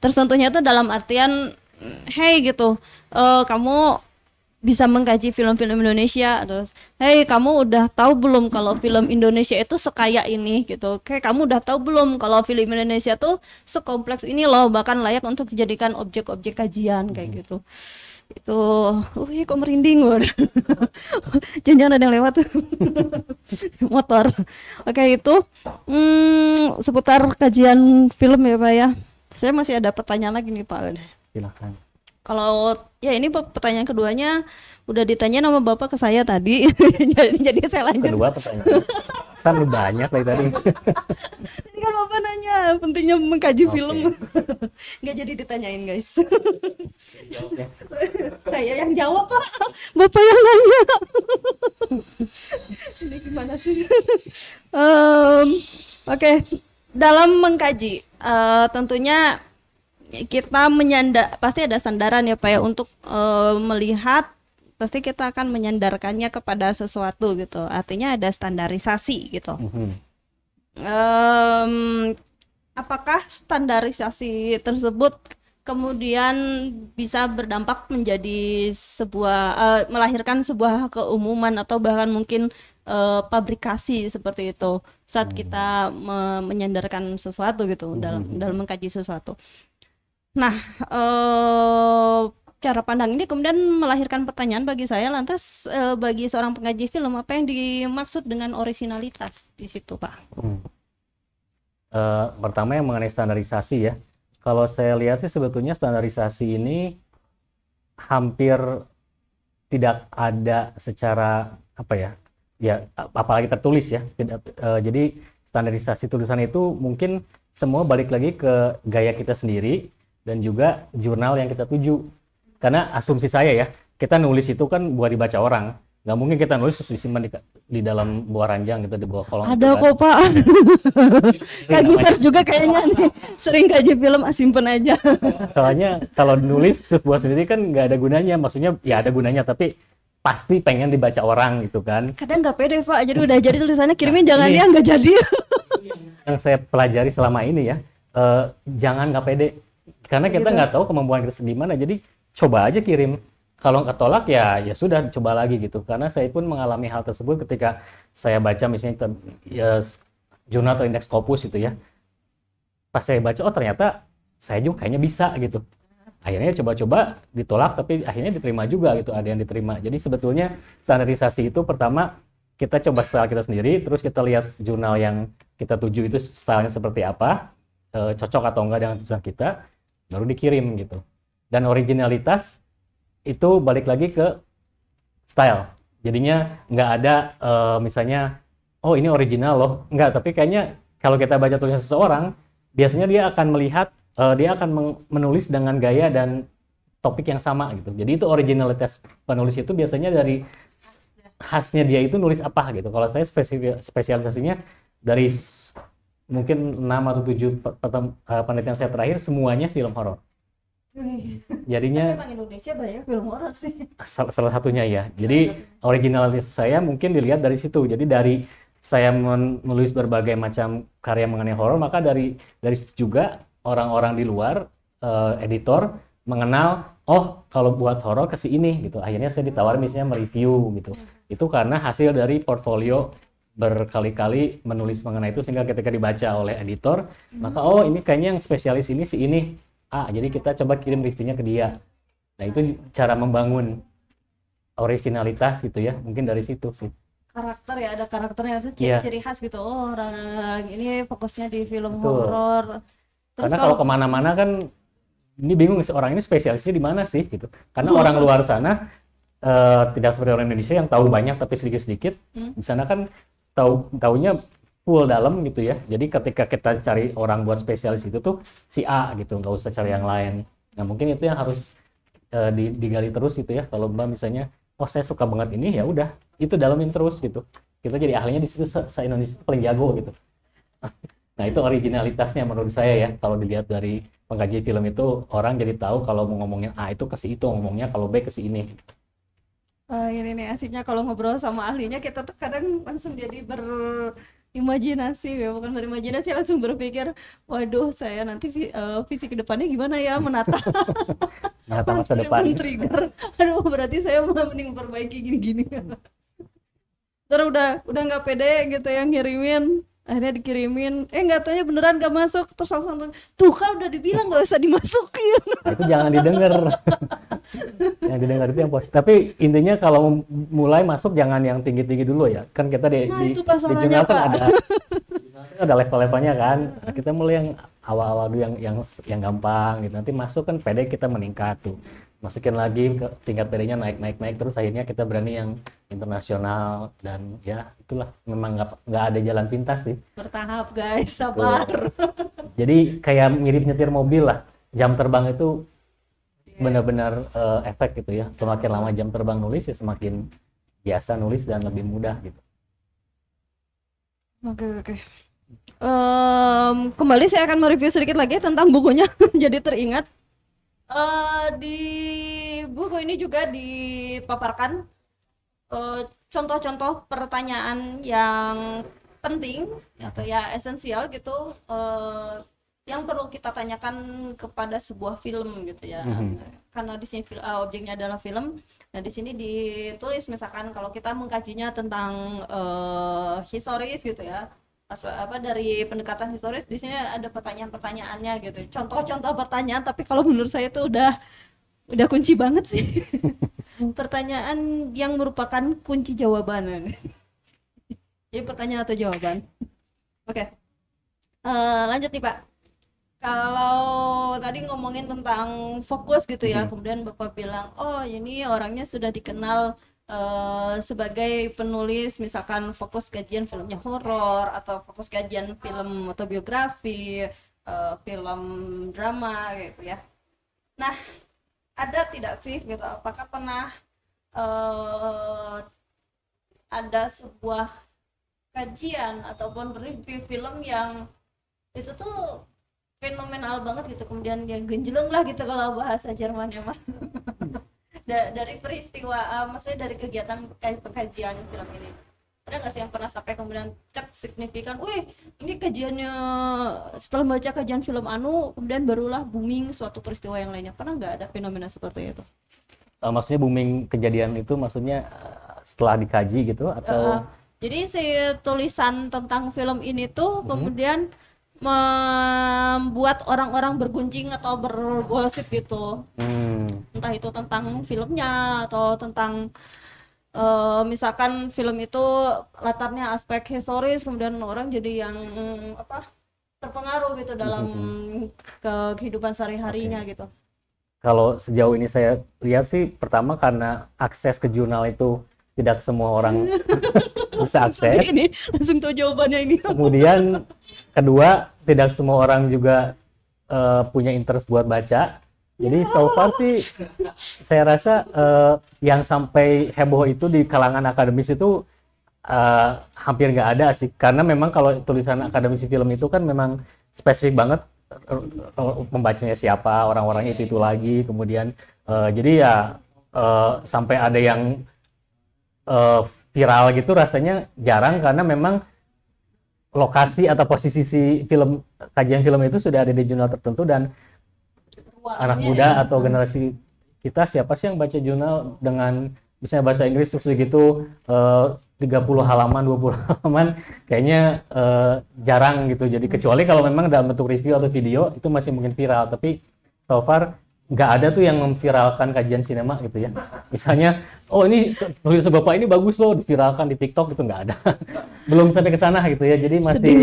tersentuhnya itu dalam artian hey gitu uh, kamu bisa mengkaji film-film Indonesia terus hey kamu udah tahu belum kalau film Indonesia itu sekaya ini gitu kayak kamu udah tahu belum kalau film Indonesia tuh sekompleks ini loh bahkan layak untuk dijadikan objek-objek kajian kayak hmm. gitu itu wih kok merinding loh jangan ada yang lewat motor oke itu hmm, seputar kajian film ya pak ya saya masih ada pertanyaan lagi nih pak silakan kalau ya ini pertanyaan keduanya udah ditanya nama bapak ke saya tadi jadi jadi saya lanjut kedua pertanyaan kan banyak dari tadi ini kan bapak nanya pentingnya mengkaji okay. film Gak jadi ditanyain guys ya. saya yang jawab pak bapak yang nanya ini gimana sih um, oke okay. dalam mengkaji uh, tentunya kita menyandar pasti ada sandaran ya Pak ya untuk uh, melihat pasti kita akan menyandarkannya kepada sesuatu gitu artinya ada standarisasi gitu mm -hmm. um, apakah standarisasi tersebut kemudian bisa berdampak menjadi sebuah uh, melahirkan sebuah keumuman atau bahkan mungkin uh, eh, pabrikasi seperti itu saat hmm. kita me menyandarkan sesuatu gitu dalam hmm. dalam mengkaji sesuatu. Nah, eh, cara pandang ini kemudian melahirkan pertanyaan bagi saya lantas eh, bagi seorang pengaji film apa yang dimaksud dengan orisinalitas di situ, Pak? Hmm. Uh, pertama yang mengenai standarisasi ya. Kalau saya lihat sih sebetulnya standarisasi ini hampir tidak ada secara apa ya? Ya apalagi tertulis ya. Tidak uh, jadi standarisasi tulisan itu mungkin semua balik lagi ke gaya kita sendiri dan juga jurnal yang kita tuju. Karena asumsi saya ya, kita nulis itu kan buat dibaca orang. Nggak mungkin kita nulis terus disimpan di, di dalam buah ranjang gitu di bawah kolong. Ada gitu kok kan. pak. Kak Giver juga kayaknya nih sering kaji film ah, simpen aja. Soalnya kalau nulis terus buat sendiri kan nggak ada gunanya. Maksudnya ya ada gunanya tapi pasti pengen dibaca orang gitu kan kadang nggak pede pak jadi udah jadi tulisannya kirimin nah, jangan ini, iya. dia nggak jadi yang saya pelajari selama ini ya eh, jangan nggak pede karena iya kita gitu. nggak gitu. tahu kemampuan kita di mana. Jadi coba aja kirim. Kalau nggak tolak ya ya sudah coba lagi gitu. Karena saya pun mengalami hal tersebut ketika saya baca misalnya ya, jurnal atau indeks kopus gitu ya. Pas saya baca oh ternyata saya juga kayaknya bisa gitu. Akhirnya coba-coba ditolak tapi akhirnya diterima juga gitu, ada yang diterima. Jadi sebetulnya standarisasi itu pertama kita coba style kita sendiri, terus kita lihat jurnal yang kita tuju itu stylenya seperti apa, eh, cocok atau enggak dengan tulisan kita baru dikirim gitu dan originalitas itu balik lagi ke style jadinya nggak ada uh, misalnya oh ini original loh nggak tapi kayaknya kalau kita baca tulisan seseorang biasanya dia akan melihat uh, dia akan menulis dengan gaya dan topik yang sama gitu jadi itu originalitas penulis itu biasanya dari khasnya dia itu nulis apa gitu kalau saya spesialisasinya dari mungkin 6 atau 7 penelitian eh, saya terakhir semuanya film horor. Oh, iya. Jadinya Tapi Indonesia banyak film horor sih. Salah, salah satunya ya. Jadi originalitas saya mungkin dilihat dari situ. Jadi dari saya menulis berbagai macam karya mengenai horor, maka dari dari situ juga orang-orang di luar uh, editor mengenal oh kalau buat horor ke ini gitu. Akhirnya saya ditawarin misalnya mereview gitu. Iya. Itu karena hasil dari portfolio berkali-kali menulis mengenai itu sehingga ketika dibaca oleh editor hmm. maka oh ini kayaknya yang spesialis ini si ini ah jadi kita coba kirim reviewnya ke dia nah itu cara membangun originalitas gitu ya mungkin dari situ sih karakter ya ada karakternya ciri-ciri yeah. khas gitu oh orang ini fokusnya di film horor karena kalau, kemana-mana kan ini bingung orang ini spesialisnya di mana sih gitu karena hmm. orang luar sana uh, tidak seperti orang Indonesia yang tahu banyak tapi sedikit-sedikit hmm. di sana kan tahu taunya full dalam gitu ya. Jadi ketika kita cari orang buat spesialis itu tuh si A gitu, nggak usah cari yang lain. Nah mungkin itu yang harus uh, digali terus gitu ya. Kalau mbak misalnya, oh saya suka banget ini ya udah itu dalamin terus gitu. Kita jadi ahlinya di situ se, Indonesia paling jago gitu. nah itu originalitasnya menurut saya ya. Kalau dilihat dari pengkaji film itu orang jadi tahu kalau mau ngomongin A itu ke si itu ngomongnya kalau B ke si ini uh, ini nih asiknya kalau ngobrol sama ahlinya kita tuh kadang langsung jadi berimajinasi ya bukan berimajinasi langsung berpikir waduh saya nanti fisik uh, eh, visi kedepannya gimana ya menata menata masa depan trigger aduh berarti saya mending perbaiki gini-gini terus udah udah nggak pede gitu yang ngirimin akhirnya dikirimin eh nggak tanya beneran gak masuk terus langsung tuh kan udah dibilang nggak usah dimasukin nah, itu jangan didengar yang didengar itu yang positif tapi intinya kalau mulai masuk jangan yang tinggi tinggi dulu ya kan kita di nah, di, itu di kan jurnal kan ada ada level-levelnya kan kita mulai yang awal-awal dulu yang yang yang gampang gitu nanti masuk kan pede kita meningkat tuh masukin lagi ke tingkat pedenya naik naik naik terus akhirnya kita berani yang internasional dan ya itulah memang nggak nggak ada jalan pintas sih bertahap guys sabar jadi kayak mirip nyetir mobil lah jam terbang itu benar-benar uh, efek gitu ya semakin lama jam terbang nulis ya semakin biasa nulis dan lebih mudah gitu oke oke um, kembali saya akan mereview sedikit lagi tentang bukunya jadi teringat Eh, di buku ini juga dipaparkan contoh eh, contoh-contoh pertanyaan yang penting atau ya esensial gitu uh, yang perlu kita tanyakan kepada sebuah film gitu ya mm-hmm. karena di sini uh, objeknya adalah film nah di sini ditulis misalkan kalau kita mengkajinya tentang uh, historis gitu ya apa dari pendekatan historis di sini ada pertanyaan-pertanyaannya gitu contoh-contoh pertanyaan tapi kalau menurut saya itu udah udah kunci banget sih pertanyaan yang merupakan kunci jawaban ini pertanyaan atau jawaban oke okay. uh, eh, lanjut nih pak kalau tadi ngomongin tentang fokus gitu ya hmm. kemudian bapak bilang oh ini orangnya sudah dikenal Eh, sebagai penulis misalkan fokus kajian filmnya horor atau fokus kajian film autobiografi uh, film drama gitu ya nah ada tidak sih gitu apakah pernah uh, ada sebuah kajian ataupun review film yang itu tuh fenomenal banget gitu kemudian yang genjelung lah gitu kalau bahasa Jermannya mah da dari peristiwa uh, maksudnya dari kegiatan pengkajian film ini ada nggak sih yang pernah sampai kemudian cek signifikan, wih ini kajiannya setelah baca kajian film Anu kemudian barulah booming suatu peristiwa yang lainnya pernah nggak ada fenomena seperti itu? Uh, maksudnya booming kejadian itu maksudnya eh, setelah dikaji gitu atau? Uh, jadi si tulisan tentang film ini tuh hmm. kemudian membuat orang-orang berguncing atau bergosip gitu hmm. entah itu tentang filmnya atau tentang uh, misalkan film itu latarnya aspek historis kemudian orang jadi yang apa terpengaruh gitu dalam hmm. hmm, hmm. ke kehidupan sehari-harinya okay. gitu kalau sejauh ini saya lihat sih pertama karena akses ke jurnal itu tidak semua orang bisa akses ini langsung tahu jawabannya ini kemudian kedua tidak semua orang juga uh, punya interest buat baca jadi no. Ya. so far sih saya rasa uh, yang sampai heboh itu di kalangan akademis itu uh, hampir nggak ada sih karena memang kalau tulisan akademisi film itu kan memang spesifik banget membacanya siapa orang-orang itu itu lagi kemudian uh, jadi ya uh, sampai ada yang uh, viral gitu rasanya jarang karena memang lokasi atau posisi si film kajian film itu sudah ada di jurnal tertentu dan Wah, anak muda ya. atau generasi kita siapa sih yang baca jurnal dengan misalnya bahasa Inggris terus gitu eh, uh, 30 halaman 20 halaman kayaknya uh, jarang gitu jadi kecuali kalau memang dalam bentuk review atau video itu masih mungkin viral tapi so far nggak ada tuh yang memviralkan kajian sinema gitu ya. Misalnya, oh ini tulis bapak ini bagus loh, diviralkan di TikTok itu nggak ada. Belum sampai ke sana gitu ya. Jadi masih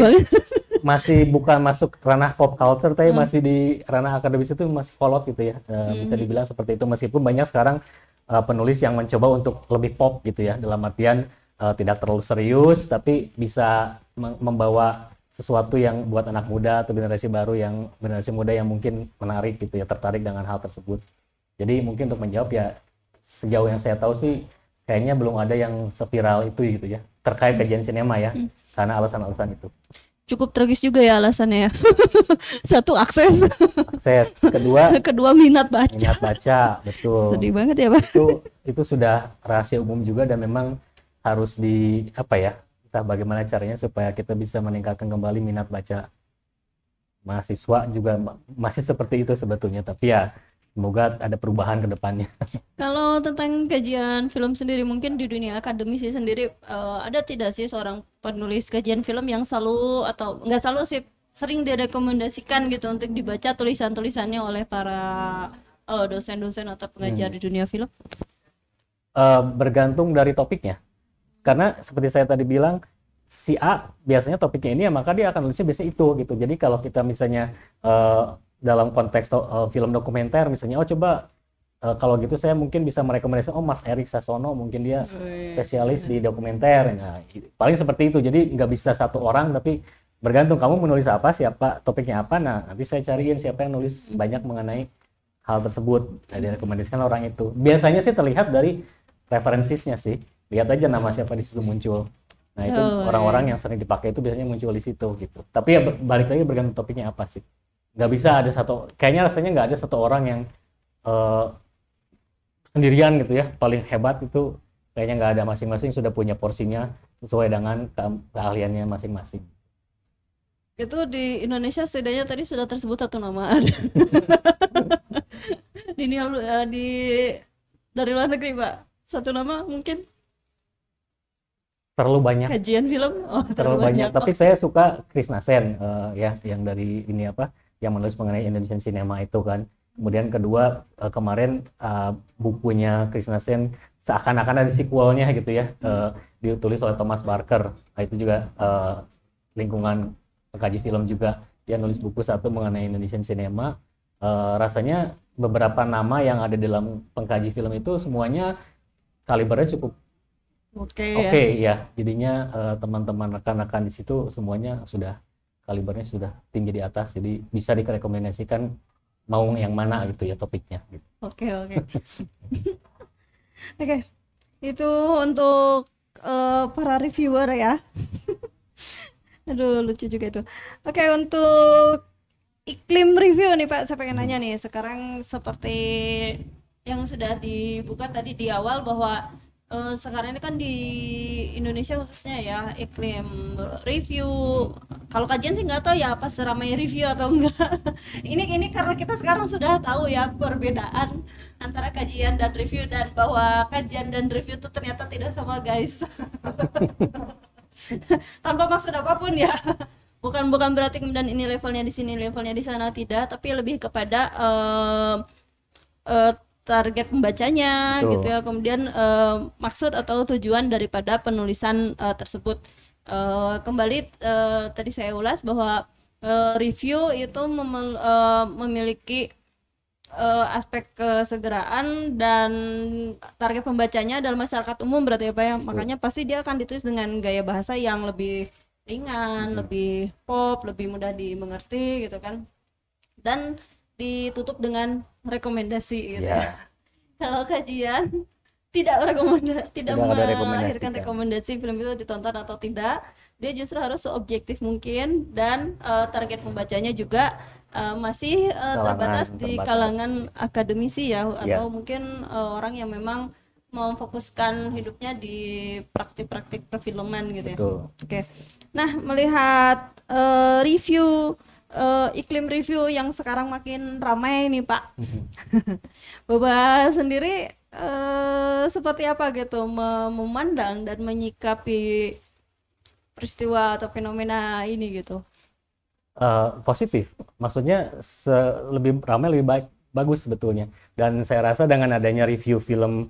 masih bukan masuk ranah pop culture, tapi hmm. masih di ranah akademis itu masih follow gitu ya. E, hmm. Bisa dibilang seperti itu. Meskipun banyak sekarang uh, penulis yang mencoba untuk lebih pop gitu ya, dalam artian uh, tidak terlalu serius, tapi bisa membawa sesuatu yang buat anak muda atau generasi baru yang generasi muda yang mungkin menarik gitu ya tertarik dengan hal tersebut jadi mungkin untuk menjawab ya sejauh yang saya tahu sih kayaknya belum ada yang seviral itu gitu ya terkait kajian sinema ya hmm. karena alasan-alasan itu cukup tragis juga ya alasannya ya satu akses akses kedua kedua minat baca minat baca betul sedih banget ya pak itu itu sudah rahasia umum juga dan memang harus di apa ya entah bagaimana caranya supaya kita bisa meningkatkan kembali minat baca mahasiswa juga masih seperti itu sebetulnya tapi ya semoga ada perubahan ke depannya. Kalau tentang kajian film sendiri mungkin di dunia akademisi sendiri uh, ada tidak sih seorang penulis kajian film yang selalu atau nggak selalu sih sering direkomendasikan gitu untuk dibaca tulisan-tulisannya oleh para eh, dosen-dosen uh, atau pengajar hmm. di dunia film? Uh, bergantung dari topiknya. Karena seperti saya tadi bilang, si A biasanya topiknya ini ya maka dia akan nulisnya biasanya itu gitu. Jadi kalau kita misalnya uh, dalam konteks uh, film dokumenter misalnya, oh coba uh, kalau gitu saya mungkin bisa merekomendasikan, oh Mas Erik Sasono mungkin dia oh, iya, iya, spesialis iya. di dokumenter. Nah, gitu. paling seperti itu. Jadi nggak bisa satu orang tapi bergantung kamu menulis apa, siapa topiknya apa. Nah, nanti saya cariin siapa yang nulis banyak mengenai hal tersebut. Nah, direkomendasikan orang itu. Biasanya sih terlihat dari referensinya sih lihat aja nama siapa di situ muncul nah itu oh, iya. orang-orang oh, yang sering dipakai itu biasanya muncul di situ gitu tapi ya balik lagi bergantung topiknya apa sih nggak bisa ada satu kayaknya rasanya nggak ada satu orang yang uh, sendirian gitu ya paling hebat itu kayaknya nggak ada masing-masing sudah punya porsinya sesuai dengan ke keahliannya masing-masing itu di Indonesia setidaknya tadi sudah tersebut satu nama ada di, eh, di dari luar negeri pak satu nama mungkin terlalu banyak kajian film oh, terlalu, terlalu banyak, banyak. tapi oh. saya suka Krisna Sen uh, eh, ya yang dari ini apa yang menulis mengenai Indonesian cinema itu kan kemudian kedua uh, kemarin uh, bukunya Krisna Sen seakan-akan ada sequelnya gitu ya uh, ditulis oleh Thomas Barker nah, itu juga uh, lingkungan pengkaji film juga dia nulis buku satu mengenai Indonesian cinema uh, rasanya beberapa nama yang ada dalam pengkaji film itu semuanya kalibernya cukup Oke. Okay, okay, ya. ya. Jadinya uh, teman-teman rekan-rekan di situ semuanya sudah kalibernya sudah tinggi di atas, jadi bisa direkomendasikan mau yang mana gitu ya topiknya. Oke, oke. Oke. Itu untuk uh, para reviewer ya. Aduh, lucu juga itu. Oke, okay, untuk iklim review nih Pak, saya pengen nanya nih. Sekarang seperti yang sudah dibuka tadi di awal bahwa Eh, sekarang ini kan di Indonesia khususnya ya iklim review kalau kajian sih nggak tahu ya apa seramai review atau enggak ini ini karena kita sekarang sudah tahu ya perbedaan antara kajian dan review dan bahwa kajian dan review itu ternyata tidak sama guys tanpa maksud apapun ya bukan bukan berarti kemudian ini levelnya di sini levelnya di sana tidak tapi lebih kepada uh, uh, target pembacanya Betul. gitu ya kemudian uh, maksud atau tujuan daripada penulisan uh, tersebut uh, kembali uh, tadi saya ulas bahwa uh, review itu mem uh, memiliki uh, aspek kesegeraan dan target pembacanya dalam masyarakat umum berarti apa ya, ya. makanya pasti dia akan ditulis dengan gaya bahasa yang lebih ringan hmm. lebih pop lebih mudah dimengerti gitu kan dan ditutup dengan rekomendasi gitu. ya. Kalau kajian tidak rekomenda tidak, tidak melahirkan ya. rekomendasi film itu ditonton atau tidak, dia justru harus seobjektif mungkin dan uh, target pembacanya juga uh, masih uh, terbatas di kalangan akademisi ya iya. atau ya. mungkin uh, orang yang memang memfokuskan hidupnya di praktik-praktik perfilman gitu ya. Oke. Nah, melihat uh, review uh, iklim review yang sekarang makin ramai nih Pak. Mm-hmm. Bapak sendiri uh, seperti apa gitu memandang dan menyikapi peristiwa atau fenomena ini gitu? Uh, positif, maksudnya lebih ramai lebih baik bagus sebetulnya. Dan saya rasa dengan adanya review film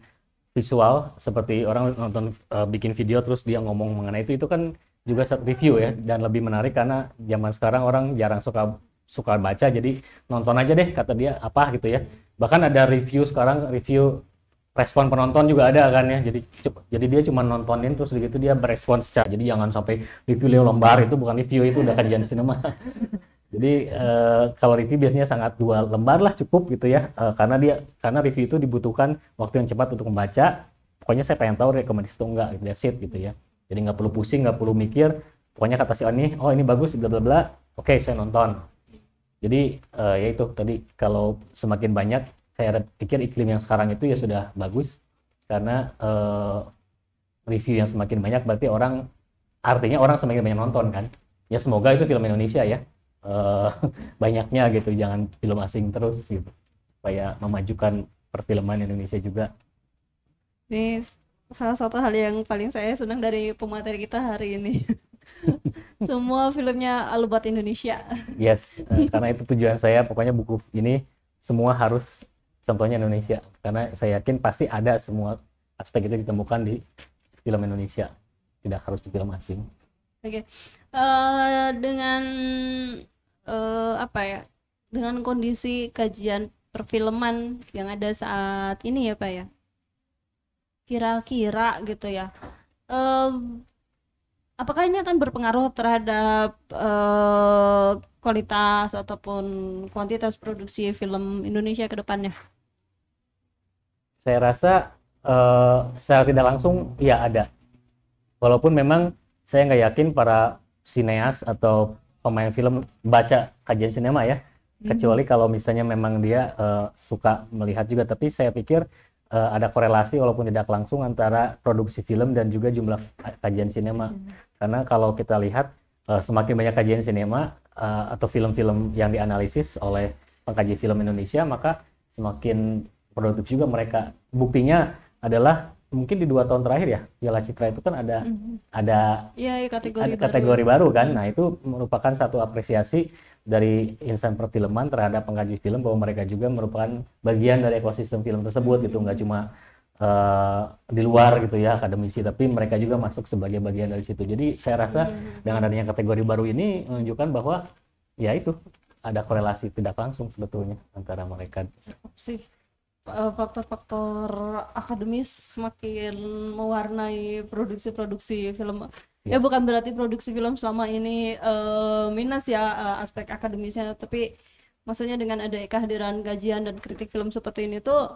visual seperti orang nonton uh, bikin video terus dia ngomong mengenai itu itu kan juga review ya dan lebih menarik karena zaman sekarang orang jarang suka suka baca jadi nonton aja deh kata dia apa gitu ya bahkan ada review sekarang review respon penonton juga ada kan ya jadi jadi dia cuma nontonin terus begitu dia berespon secara jadi jangan sampai review Leo lembar itu bukan review itu udah kajian sinema jadi eh, kalau review biasanya sangat dua lembar lah cukup gitu ya eh, karena dia karena review itu dibutuhkan waktu yang cepat untuk membaca pokoknya saya pengen tahu rekomendasi itu enggak that's gitu ya jadi nggak perlu pusing nggak perlu mikir pokoknya kata si Oni oh ini bagus bla bla bla oke saya nonton jadi uh, ya itu tadi kalau semakin banyak saya pikir iklim yang sekarang itu ya sudah bagus karena uh, review yang semakin banyak berarti orang artinya orang semakin banyak nonton kan ya semoga itu film Indonesia ya uh, banyaknya gitu jangan film asing terus gitu supaya memajukan perfilman Indonesia juga. Nih salah satu hal yang paling saya senang dari pemateri kita hari ini. Semua filmnya Alubat Indonesia. Yes, eh, karena itu tujuan saya. Pokoknya buku ini semua harus contohnya Indonesia. Karena saya yakin pasti ada semua aspek itu ditemukan di film Indonesia. Tidak harus di film asing. Oke, okay. uh, eh, dengan uh, apa ya? Dengan kondisi kajian perfilman yang ada saat ini ya, Pak ya? kira-kira gitu ya um, apakah ini akan berpengaruh terhadap uh, kualitas ataupun kuantitas produksi film Indonesia ke depannya? Saya rasa uh, secara tidak langsung ya ada walaupun memang saya nggak yakin para sineas atau pemain film baca kajian sinema ya hmm. kecuali kalau misalnya memang dia uh, suka melihat juga tapi saya pikir uh, ada korelasi walaupun tidak langsung antara produksi film dan juga jumlah kajian sinema. Ya. Karena kalau kita lihat uh, semakin banyak kajian sinema uh, atau film-film yang dianalisis oleh pengkaji film Indonesia, maka semakin produktif juga mereka. Buktinya adalah mungkin di dua tahun terakhir ya Piala Citra itu kan ada mm -hmm. ada ya, ya, kategori, ada kategori baru kan. Nah itu merupakan satu apresiasi dari insan perfilman terhadap pengkaji film bahwa mereka juga merupakan bagian dari ekosistem film tersebut gitu nggak cuma uh, di luar gitu ya akademisi tapi mereka juga masuk sebagai bagian dari situ jadi saya rasa iya, iya. dengan adanya kategori baru ini menunjukkan bahwa ya itu ada korelasi tidak langsung sebetulnya antara mereka sih Eh, faktor-faktor akademis semakin mewarnai produksi-produksi film ya, ya. bukan berarti produksi film selama ini uh, minus ya uh, aspek akademisnya tapi maksudnya dengan ada kehadiran gajian dan kritik film seperti ini tuh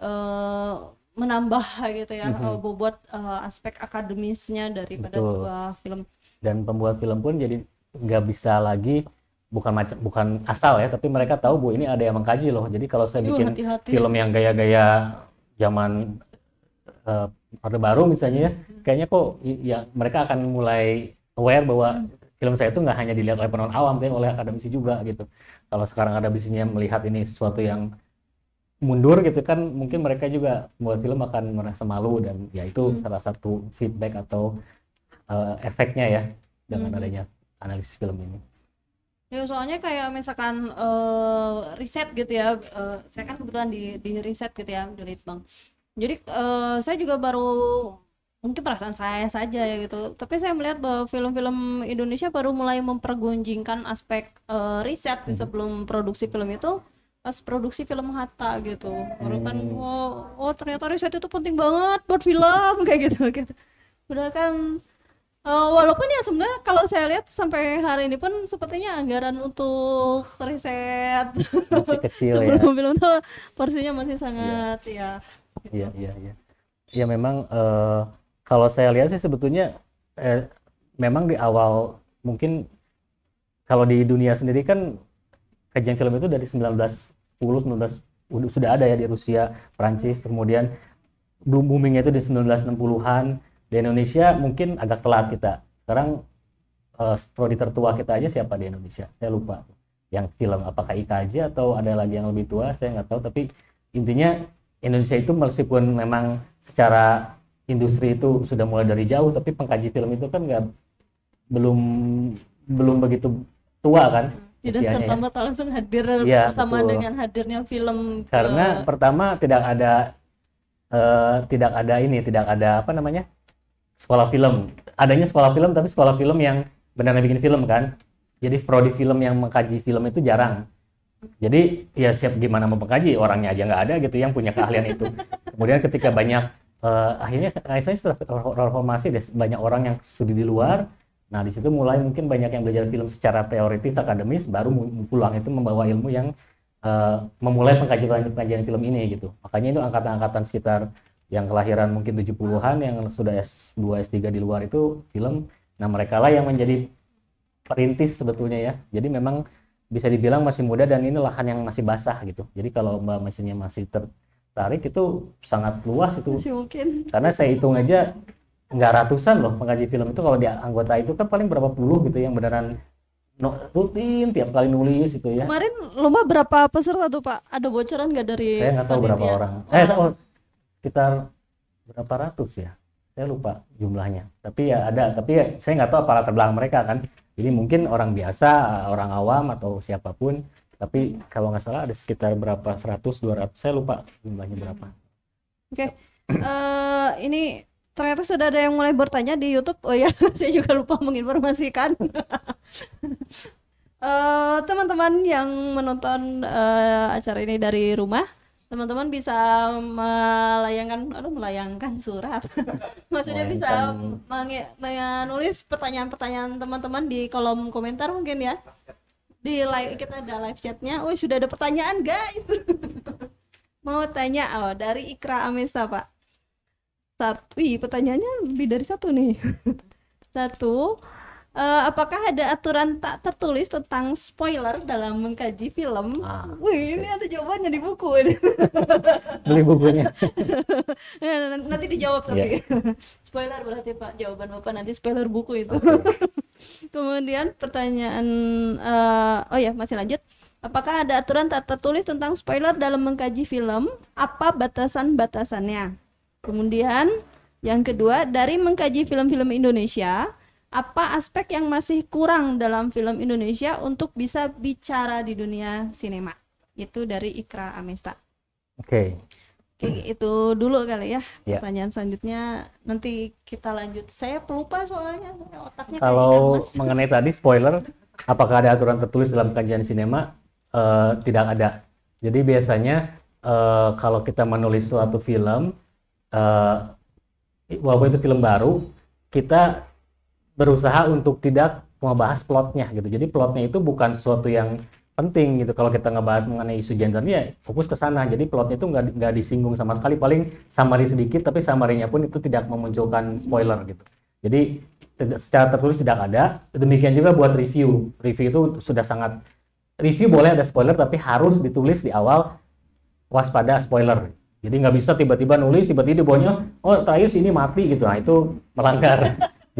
uh, menambah gitu ya mm-hmm. bobot uh, aspek akademisnya daripada Betul. sebuah film dan pembuat film pun jadi nggak bisa lagi bukan macam bukan asal ya tapi mereka tahu bu ini ada yang mengkaji loh jadi kalau saya Yuh, iya, bikin hati -hati. film yang gaya-gaya zaman uh, orde baru misalnya ya mm-hmm. kayaknya kok ya mereka akan mulai aware bahwa hmm. film saya itu nggak hanya dilihat oleh penonton awam tapi oleh akademisi juga gitu kalau sekarang ada bisnisnya melihat ini sesuatu yang mundur gitu kan mungkin mereka juga buat film akan merasa malu dan ya itu hmm. salah satu feedback atau uh, efeknya ya dengan hmm. adanya analisis film ini Ya soalnya kayak misalkan uh, riset gitu ya, uh, saya kan kebetulan di di riset gitu ya di Litbang. Jadi uh, saya juga baru mungkin perasaan saya saja ya gitu. Tapi saya melihat bahwa film-film Indonesia baru mulai mempergunjingkan aspek uh, riset hmm. sebelum produksi film itu pas produksi film Hatta gitu. Baru kan oh. oh, oh ternyata riset itu penting banget buat film kayak gitu gitu. Udah kan Uh, walaupun ya sebenarnya kalau saya lihat sampai hari ini pun sepertinya anggaran untuk riset masih kecil ya. film untuk porsinya masih iya. sangat yeah. ya. Gitu. Iya gitu. iya iya. Ya memang uh, kalau saya lihat sih sebetulnya eh, memang di awal mungkin kalau di dunia sendiri kan kajian film itu dari 1910 19 sudah ada ya di Rusia, Prancis, kemudian boomingnya itu di 1960-an di Indonesia mungkin agak telat kita sekarang uh, prodi tertua kita aja siapa di Indonesia saya lupa yang film apakah IKJ atau ada lagi yang lebih tua saya nggak tahu tapi intinya Indonesia itu meskipun memang secara industri itu sudah mulai dari jauh tapi pengkaji film itu kan nggak belum belum begitu tua kan tidak serta ya. merta langsung hadir ya, bersama betul. dengan hadirnya film karena ke... pertama tidak ada uh, tidak ada ini tidak ada apa namanya sekolah film. Adanya sekolah film tapi sekolah film yang benar-benar bikin film kan. Jadi prodi film yang mengkaji film itu jarang. Jadi ya siap gimana mau mengkaji orangnya aja nggak ada gitu yang punya keahlian itu. Kemudian ketika banyak uh, akhirnya saya setelah reformasi deh, banyak orang yang studi di luar. Nah di situ mulai mungkin banyak yang belajar film secara teoritis akademis baru pulang itu membawa ilmu yang uh, memulai pengkajian pengkajian film ini gitu. Makanya itu angkatan-angkatan sekitar yang kelahiran mungkin 70-an yang sudah S2 S3 di luar itu film nah mereka lah yang menjadi perintis sebetulnya ya jadi memang bisa dibilang masih muda dan ini lahan yang masih basah gitu jadi kalau mbak mesinnya masih tertarik itu sangat luas itu masih mungkin karena saya hitung aja nggak ratusan loh pengaji film itu kalau di anggota itu kan paling berapa puluh gitu yang beneran no, rutin tiap kali nulis itu ya kemarin lomba berapa peserta tuh pak ada bocoran nggak dari saya nggak tahu berapa orang eh oh, sekitar berapa ratus ya saya lupa jumlahnya tapi ya ada tapi ya, saya nggak tahu apa latar mereka kan jadi mungkin orang biasa orang awam atau siapapun tapi kalau nggak salah ada sekitar berapa dua ratus saya lupa jumlahnya berapa oke okay. uh, eh, ini ternyata sudah ada yang mulai bertanya di YouTube oh ya saya juga lupa menginformasikan eh, teman-teman uh, yang menonton uh, acara ini dari rumah teman-teman bisa melayangkan aduh melayangkan surat maksudnya bisa menulis pertanyaan-pertanyaan teman-teman di kolom komentar mungkin ya di live iya. kita ada live chatnya oh sudah ada pertanyaan guys mau tanya oh dari Ikra Amesta pak satu pertanyaannya lebih dari satu nih satu uh, apakah ada aturan tak tertulis tentang spoiler dalam mengkaji film? Ah. Wih, ini ada jawabannya di buku ini. Beli bukunya. Eh, nanti dijawab tapi. Yeah. spoiler berarti Pak, jawaban Bapak nanti spoiler buku itu. Okay. Kemudian pertanyaan uh, oh ya, masih lanjut. Apakah ada aturan tak tertulis tentang spoiler dalam mengkaji film? Apa batasan-batasannya? Kemudian yang kedua, dari mengkaji film-film Indonesia, apa aspek yang masih kurang dalam film Indonesia untuk bisa bicara di dunia sinema itu dari Ikra Amesta oke okay. Oke, itu dulu kali ya, ya. Pertanyaan selanjutnya nanti kita lanjut. Saya pelupa soalnya otaknya Kalau mengenai tadi spoiler, apakah ada aturan tertulis dalam kajian sinema? Uh, tidak ada. Jadi biasanya uh, kalau kita menulis suatu film, uh, walaupun itu film baru, kita berusaha untuk tidak membahas plotnya gitu. Jadi plotnya itu bukan sesuatu yang penting gitu. Kalau kita ngebahas mengenai isu gender ya fokus ke sana. Jadi plotnya itu nggak nggak disinggung sama sekali. Paling samari sedikit, tapi samarinya pun itu tidak memunculkan spoiler gitu. Jadi secara tertulis tidak ada. Demikian juga buat review. Review itu sudah sangat review boleh ada spoiler, tapi harus ditulis di awal waspada spoiler. Jadi nggak bisa tiba-tiba nulis, tiba-tiba di oh terakhir sini mati gitu. Nah itu melanggar.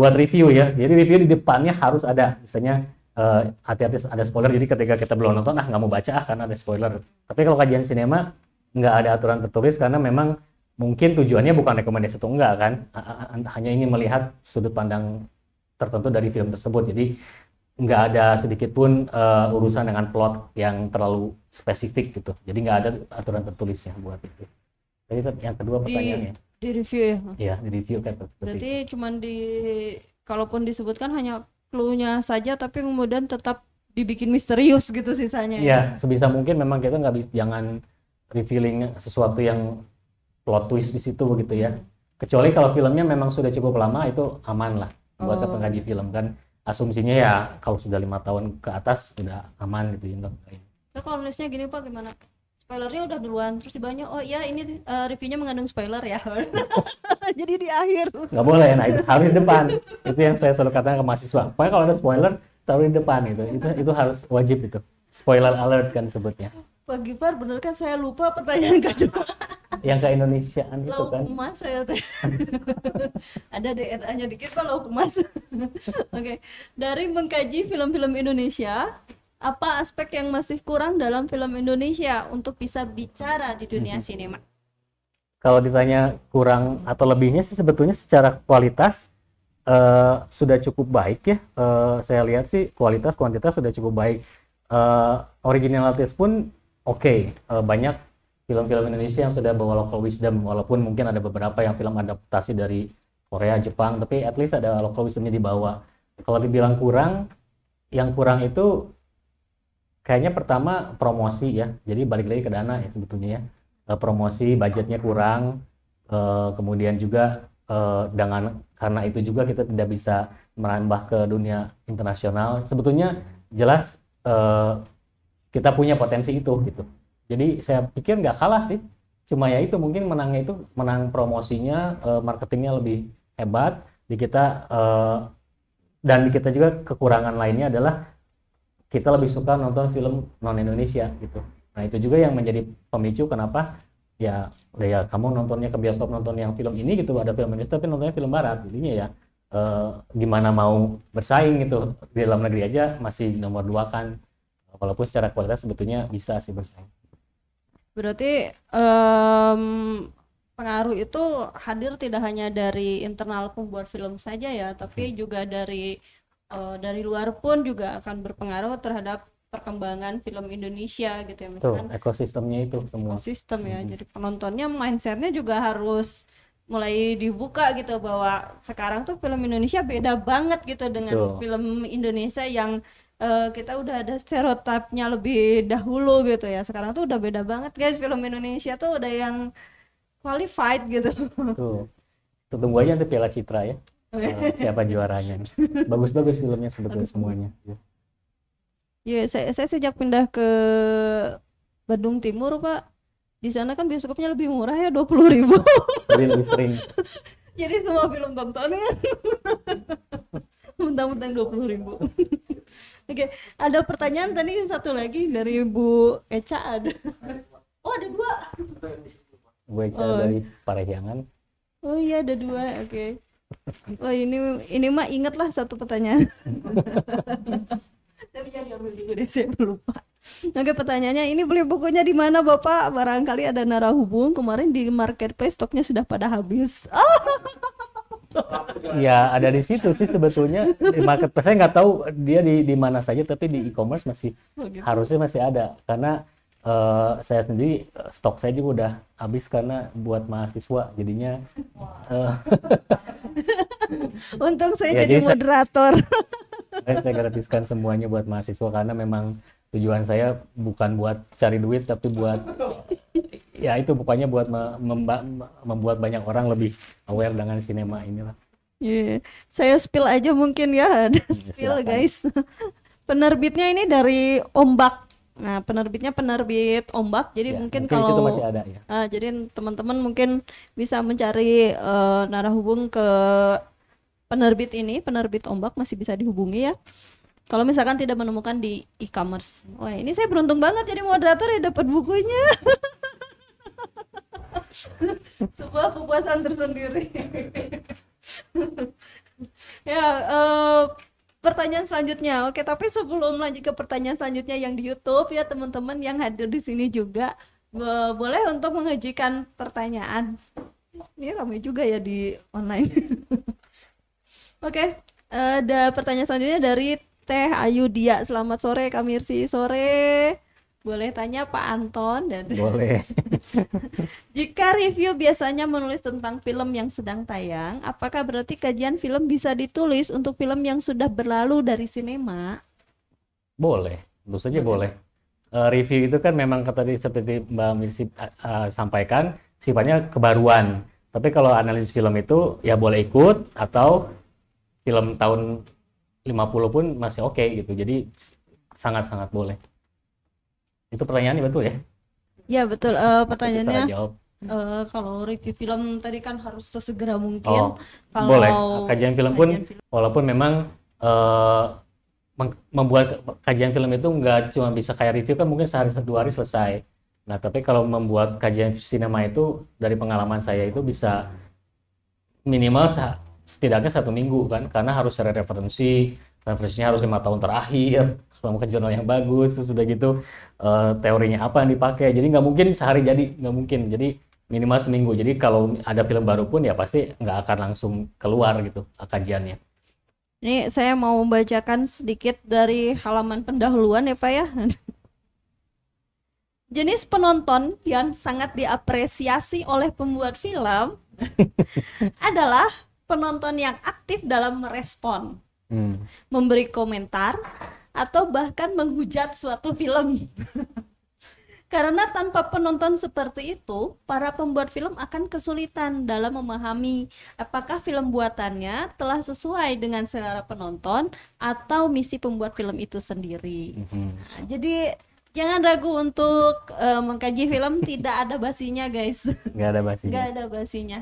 buat review ya. Jadi review di depannya harus ada, misalnya eh, hati-hati uh, ada spoiler. Jadi ketika kita belum nonton, ah nggak mau baca ah karena ada spoiler. Tapi kalau kajian sinema nggak ada aturan tertulis karena memang mungkin tujuannya bukan rekomendasi atau enggak kan, hanya ingin melihat sudut pandang tertentu dari film tersebut. Jadi nggak ada sedikit pun uh, urusan dengan plot yang terlalu spesifik gitu. Jadi nggak ada aturan tertulisnya buat itu. Jadi yang kedua pertanyaannya di review ya iya di review kan berarti itu. cuman di kalaupun disebutkan hanya clue-nya saja tapi kemudian tetap dibikin misterius gitu sisanya ya? Iya, ya. sebisa mungkin memang kita nggak bisa jangan revealing sesuatu yang plot twist di situ begitu ya kecuali kalau filmnya memang sudah cukup lama itu aman lah buat oh. pengkaji film kan asumsinya ya kalau sudah lima tahun ke atas sudah aman gitu ya kalau nulisnya gini pak gimana spoilernya udah duluan terus dibanya oh iya ini uh, reviewnya mengandung spoiler ya jadi di akhir Gak boleh nah itu harus di depan itu yang saya selalu katakan ke mahasiswa pokoknya kalau ada spoiler taruh di depan itu itu itu harus wajib itu spoiler alert kan sebutnya Pak Gipar bener kan saya lupa pertanyaan kedua yang ke Indonesiaan itu kan kumas saya teh ada DNA-nya dikit Pak lauk kumas oke okay. dari mengkaji film-film Indonesia apa aspek yang masih kurang dalam film Indonesia untuk bisa bicara di dunia mhm. sinema? Kalau ditanya kurang atau lebihnya sih sebetulnya secara kualitas uh, sudah cukup baik ya. Uh, saya lihat sih kualitas kuantitas sudah cukup baik. Uh, originalitas pun oke. Okay. Uh, banyak film-film Indonesia yang sudah bawa local wisdom walaupun mungkin ada beberapa yang film adaptasi dari Korea, Jepang, tapi at least ada local wisdomnya dibawa. Kalau dibilang kurang, yang kurang itu kayaknya pertama promosi ya. Jadi balik lagi ke dana ya sebetulnya ya. E, promosi budgetnya kurang. E, kemudian juga e, dengan karena itu juga kita tidak bisa merambah ke dunia internasional. Sebetulnya jelas e, kita punya potensi itu gitu. Jadi saya pikir nggak kalah sih. Cuma ya itu mungkin menangnya itu menang promosinya, e, marketingnya lebih hebat. Di kita e, dan di kita juga kekurangan lainnya adalah kita lebih suka nonton film non Indonesia gitu. Nah itu juga yang menjadi pemicu kenapa ya ya kamu nontonnya ke bioskop nonton yang film ini gitu ada film Indonesia tapi nontonnya film Barat jadinya ya eh, gimana mau bersaing gitu di dalam negeri aja masih nomor dua kan walaupun secara kualitas sebetulnya bisa sih bersaing. Berarti um, pengaruh itu hadir tidak hanya dari internal pembuat film saja ya, tapi hmm. juga dari uh, dari luar pun juga akan berpengaruh terhadap perkembangan film Indonesia gitu ya misalkan Tuh, ekosistemnya itu semua ekosistem ya mm -hmm. jadi penontonnya mindsetnya juga harus mulai dibuka gitu bahwa sekarang tuh film Indonesia beda banget gitu dengan Tuh. film Indonesia yang uh, kita udah ada stereotipnya lebih dahulu gitu ya sekarang tuh udah beda banget guys film Indonesia tuh udah yang qualified gitu Tuh. tunggu aja nanti Piala Citra ya Iya, siapa juaranya. Bagus-bagus filmnya sebetulnya semuanya. Ya, iya, saya, saya sejak pindah ke Bandung Timur, Pak, di sana kan bioskopnya lebih murah ya, dua puluh ribu. jadi lebih sering. Jadi semua film tontonan mentang-mentang dua puluh ribu. Oke, ada pertanyaan tadi satu lagi dari Bu Eca ada. Oh ada dua. Bu Eca oh. dari Parehyangan Oh iya ada dua, oke. Okay. Oh ini ini mah inget lah satu pertanyaan. Tapi jangan dulu deh, saya lupa. Oke pertanyaannya ini beli bukunya di mana bapak? Barangkali ada narah hubung kemarin di marketplace stoknya sudah pada habis. ya ada di situ sih sebetulnya di marketplace saya nggak tahu dia di di mana saja tapi di e-commerce masih oh, gitu. harusnya masih ada karena uh, saya sendiri eh, stok saya juga udah habis karena buat mahasiswa jadinya uh, untung saya ya, jadi, jadi moderator saya, saya gratiskan semuanya buat mahasiswa karena memang tujuan saya bukan buat cari duit tapi buat ya itu pokoknya buat membuat banyak orang lebih aware dengan sinema inilah Yeah. Saya spill aja mungkin ya ada iya, spill Silahkan. guys. Penerbitnya ini dari Ombak Nah, penerbitnya penerbit Ombak. Jadi ya, mungkin, mungkin kalau masih ada ya. Uh, jadi teman-teman mungkin bisa mencari uh, eh, hubung ke penerbit ini, penerbit Ombak masih bisa dihubungi ya. Kalau misalkan tidak menemukan di e-commerce. Wah, ini saya beruntung banget jadi moderator ya dapat bukunya. Sebuah kepuasan tersendiri. ya, uh, pertanyaan selanjutnya. Oke, tapi sebelum lanjut ke pertanyaan selanjutnya yang di YouTube ya teman-teman yang hadir di sini juga boleh untuk mengajukan pertanyaan. Ini ramai juga ya di online. Oke, ada eh, pertanyaan selanjutnya dari Teh Ayu Diah. Selamat sore, Kamirsi sore. Boleh tanya Pak Anton dan Boleh. Jika review biasanya menulis tentang film yang sedang tayang, apakah berarti kajian film bisa ditulis untuk film yang sudah berlalu dari sinema? Boleh, tentu saja boleh. boleh. Uh, review itu kan memang tadi seperti Mbak Misi uh, sampaikan sifatnya kebaruan. Tapi kalau analisis film itu ya boleh ikut atau film tahun 50 pun masih oke okay, gitu. Jadi sangat-sangat boleh itu pertanyaannya betul ya ya betul uh, pertanyaannya Uh, kalau review film tadi kan harus sesegera mungkin. Oh, kalau boleh. Kajian film pun, film. walaupun memang uh, membuat kajian film itu nggak cuma bisa kayak review kan mungkin sehari dua hari selesai. Nah, tapi kalau membuat kajian sinema itu dari pengalaman saya itu bisa minimal setidaknya satu minggu kan, karena harus ada referensi, referensinya harus lima tahun terakhir sama ke jurnal yang bagus terus gitu uh, teorinya apa yang dipakai jadi nggak mungkin sehari jadi nggak mungkin jadi minimal seminggu jadi kalau ada film baru pun ya pasti nggak akan langsung keluar gitu eh, kajiannya ini saya mau membacakan sedikit dari halaman pendahuluan ya pak ya jenis penonton yang sangat diapresiasi oleh pembuat film adalah penonton yang aktif dalam merespon, hmm. memberi komentar, atau bahkan menghujat suatu film. Karena tanpa penonton seperti itu, para pembuat film akan kesulitan dalam memahami apakah film buatannya telah sesuai dengan selera penonton atau misi pembuat film itu sendiri. Mhm. Nah, jadi jangan ragu untuk uh, mengkaji film tidak ada basinya guys. tidak ada basinya. Gak ada basinya.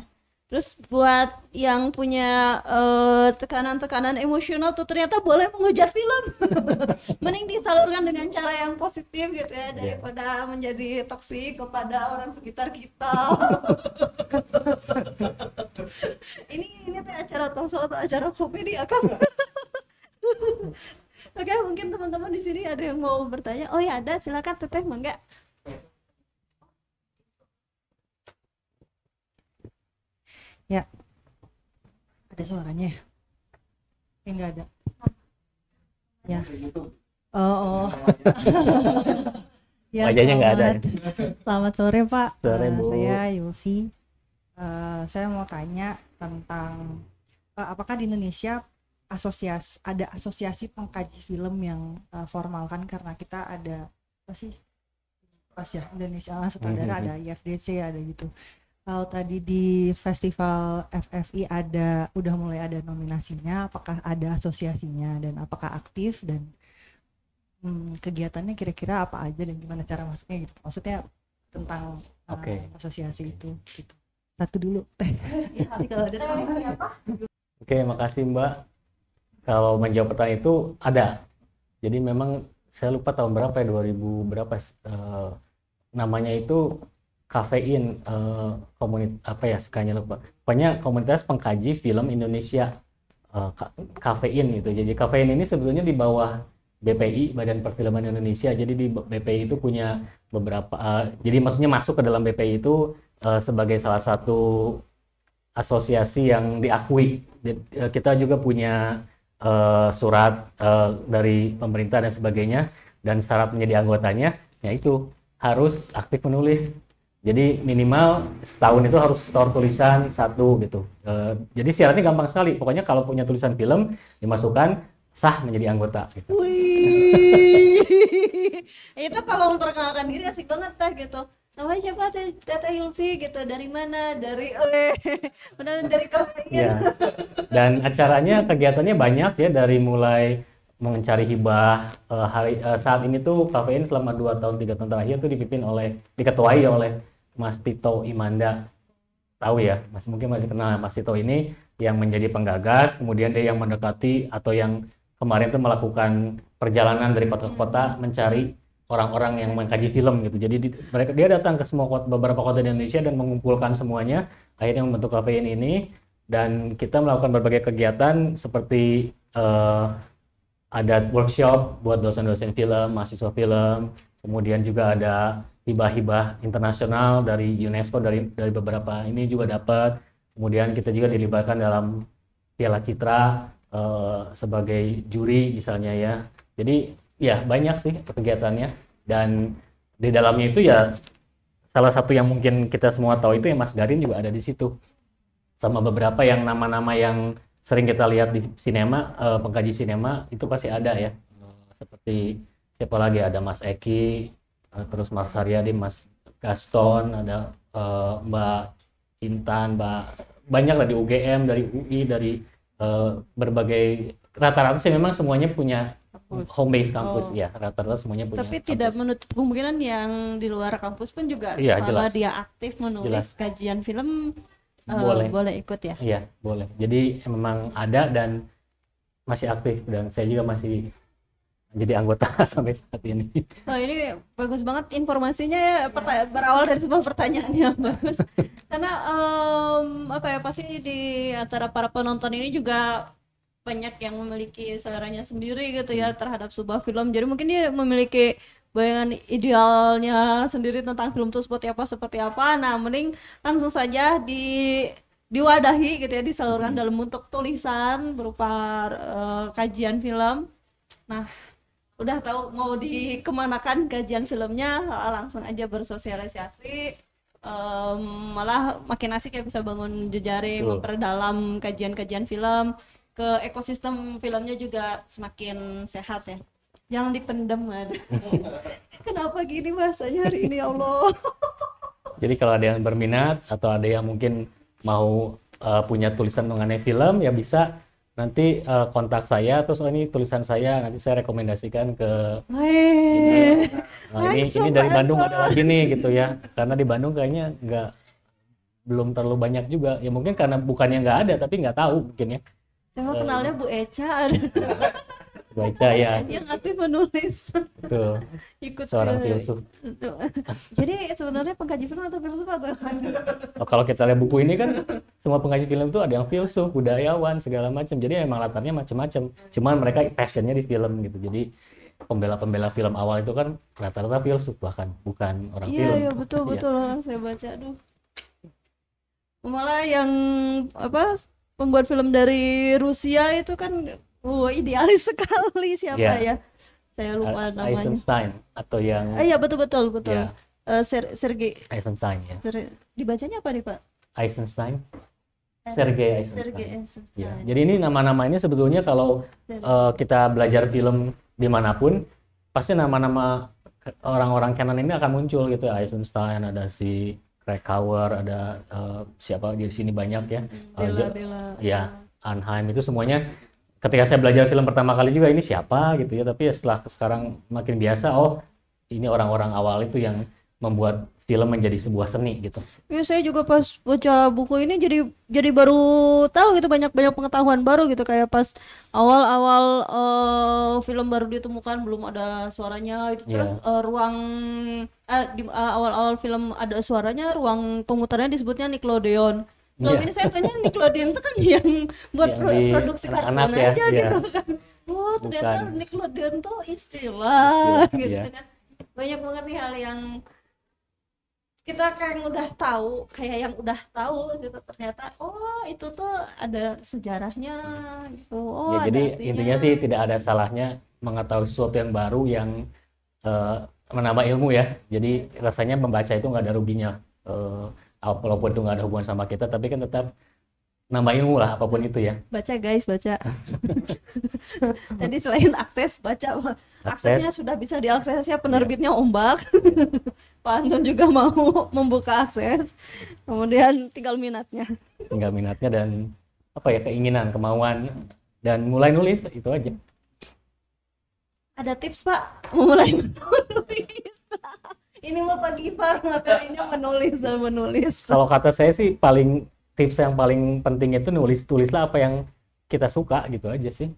Terus buat yang punya eh, tekanan-tekanan uh, emosional tuh ternyata boleh mengejar film. Mending disalurkan dengan cara yang positif gitu ya iya. daripada yeah. menjadi toksik kepada orang sekitar kita. ini ini tuh acara tongsol atau acara komedi ya, akang? Oke, okay, mungkin teman-teman di sini ada yang mau bertanya. Oh ya ada, silakan Teteh mangga. Ya. Ada suaranya ya? Eh, enggak ada. Ya. Oh, oh. ya, Wajahnya nggak ada. Selamat sore Pak. Sore eh, Bu. Uh, saya Yofi. Uh, saya mau tanya tentang Pak, eh, apakah di Indonesia asosiasi ada asosiasi pengkaji film yang uh, formal kan karena kita ada apa sih pas ya Indonesia sutradara mm -hmm. ada IFDC ada gitu kalau tadi di festival FFI ada udah mulai ada nominasinya, apakah ada asosiasinya dan apakah aktif dan hmm, kegiatannya kira-kira apa aja dan gimana cara masuknya gitu. Maksudnya tentang eh, okay. uh, asosiasi itu gitu. Satu dulu. Oke, makasih Mbak. Kalau menjawab pertanyaan itu ada. Jadi memang saya lupa tahun berapa ya 2000 berapa uh, namanya itu kafein uh, eh, komunitas apa ya sekanya lupa pokoknya komunitas pengkaji film Indonesia uh, kafein gitu jadi kafein ini sebetulnya di bawah BPI Badan Perfilman Indonesia jadi di BPI itu punya beberapa uh, jadi maksudnya masuk ke dalam BPI itu uh, sebagai salah satu asosiasi yang diakui jadi, uh, kita juga punya uh, surat uh, dari pemerintah dan sebagainya dan syarat menjadi anggotanya yaitu harus aktif menulis jadi minimal setahun itu harus store tulisan satu gitu. E, jadi syaratnya gampang sekali. Pokoknya kalau punya tulisan film dimasukkan sah menjadi anggota. Gitu. Wih, itu kalau memperkenalkan diri asik banget tah gitu. Nama siapa teh Tete Yulfi gitu dari mana dari oleh dari kalian. Ya. Dan acaranya kegiatannya banyak ya dari mulai mencari hibah uh, hari uh, saat ini tuh kafein selama 2 tahun tiga tahun terakhir tuh dipimpin oleh diketuai oleh Mas Tito Imanda tahu ya Mas mungkin masih kenal Mas Tito ini yang menjadi penggagas kemudian dia yang mendekati atau yang kemarin tuh melakukan perjalanan dari kota kota mencari orang-orang yang mengkaji film gitu jadi di, mereka dia datang ke semua kota, beberapa kota di Indonesia dan mengumpulkan semuanya akhirnya membentuk kafein ini dan kita melakukan berbagai kegiatan seperti uh, ada workshop buat dosen-dosen film, mahasiswa film, kemudian juga ada hibah-hibah internasional dari UNESCO dari dari beberapa ini juga dapat. Kemudian kita juga dilibatkan dalam Piala Citra uh, sebagai juri misalnya ya. Jadi ya banyak sih kegiatannya dan di dalamnya itu ya salah satu yang mungkin kita semua tahu itu yang Mas Garin juga ada di situ sama beberapa yang nama-nama yang sering kita lihat di sinema uh, pengkaji sinema itu pasti ada ya hmm. seperti siapa lagi ada Mas Eki uh, terus Mas Haryadi Mas Gaston ada uh, Mbak Intan Mbak banyak dari UGM dari UI dari uh, berbagai rata-rata sih memang semuanya punya kampus. home base kampus oh. ya rata-rata semuanya punya tapi kampus. tidak menutup kemungkinan yang di luar kampus pun juga ya, selama jelas. dia aktif menulis jelas. kajian film Eh, boleh boleh ikut ya iya boleh jadi memang ada dan masih aktif dan saya juga masih jadi anggota sampai saat ini. Oh ini bagus banget informasinya ya berawal dari sebuah pertanyaan yang bagus karena um, apa ya pasti di antara para penonton ini juga banyak yang memiliki seleranya sendiri gitu ya terhadap sebuah film jadi mungkin dia memiliki bayangan idealnya sendiri tentang film itu seperti apa seperti apa nah mending langsung saja di diwadahi gitu ya disalurkan hmm. dalam bentuk tulisan berupa uh, kajian film nah udah tahu mau dikemanakan kajian filmnya langsung aja bersosialisasi um, malah makin asik ya bisa bangun jejaring oh. memperdalam kajian-kajian film ke ekosistem filmnya juga semakin sehat ya yang dipendam ada. Kan. Kenapa gini bahasanya hari ini ya Allah? Jadi kalau ada yang berminat atau ada yang mungkin mau uh, punya tulisan mengenai film ya bisa nanti uh, kontak saya terus oh ini tulisan saya nanti saya rekomendasikan ke nah, ini ini dari Bandung ada lagi nih gitu ya karena di Bandung kayaknya nggak belum terlalu banyak juga ya mungkin karena bukannya nggak ada tapi nggak tahu mungkin ya. Cuma uh, kenalnya Bu Eca. baca ya yang aktif menulis itu ikut seorang filsuf jadi sebenarnya pengkaji film atau filsuf atau oh, kalau kita lihat buku ini kan semua pengkaji film itu ada yang filsuf budayawan segala macam jadi emang latarnya macam-macam cuman mereka passionnya di film gitu jadi pembela-pembela film awal itu kan rata-rata filsuf bahkan bukan orang iya, film iya betul iya. betul ya. saya baca aduh malah yang apa pembuat film dari Rusia itu kan Wow, oh, idealis sekali siapa yeah. ya? Saya lupa namanya. Eisenstein atau yang Ah iya betul betul betul. Yeah. Ya. Uh, Ser Sergei Eisenstein ya. Ser dibacanya apa nih, Pak? Eisenstein. Sergei Eisenstein. Sergei ya. Eisenstein. Ya. Jadi ini nama-nama ini sebetulnya kalau uh, kita belajar film dimanapun, pasti nama-nama orang-orang Canon ini akan muncul gitu. Eisenstein, ada si Krakauer, ada uh, siapa di sini banyak ya. Bela, uh, Bela. Ya, Anheim ya. itu semuanya ketika saya belajar film pertama kali juga ini siapa gitu ya tapi ya setelah sekarang makin biasa oh ini orang-orang awal itu yang membuat film menjadi sebuah seni gitu. Ya saya juga pas baca buku ini jadi jadi baru tahu gitu banyak banyak pengetahuan baru gitu kayak pas awal-awal uh, film baru ditemukan belum ada suaranya gitu. yeah. terus uh, ruang uh, di awal awal-awal film ada suaranya ruang pemutarnya disebutnya Nickelodeon kalau iya. yeah. saya tanya Nickelodeon itu kan yang buat iya, produksi kartun anak ya, -anak aja ya. gitu kan oh ternyata Bukan. Nickelodeon tuh istilah, gitu yeah. Kan. banyak banget nih hal yang kita kayak udah tahu kayak yang udah tahu gitu ternyata oh itu tuh ada sejarahnya gitu oh ya, jadi artinya. intinya sih tidak ada salahnya mengetahui sesuatu yang baru yang uh, menambah ilmu ya jadi rasanya membaca itu nggak ada ruginya uh, walaupun itu nggak ada hubungan sama kita tapi kan tetap nambah ilmu lah apapun itu ya baca guys baca tadi selain akses baca aksesnya sudah bisa diakses diaksesnya iya. penerbitnya ombak Pak Anton juga mau membuka akses kemudian tinggal minatnya tinggal minatnya dan apa ya keinginan kemauan dan mulai nulis itu aja ada tips pak memulai menulis ini mah pagi par materinya menulis dan menulis kalau kata saya sih paling tips yang paling penting itu nulis tulislah apa yang kita suka gitu aja sih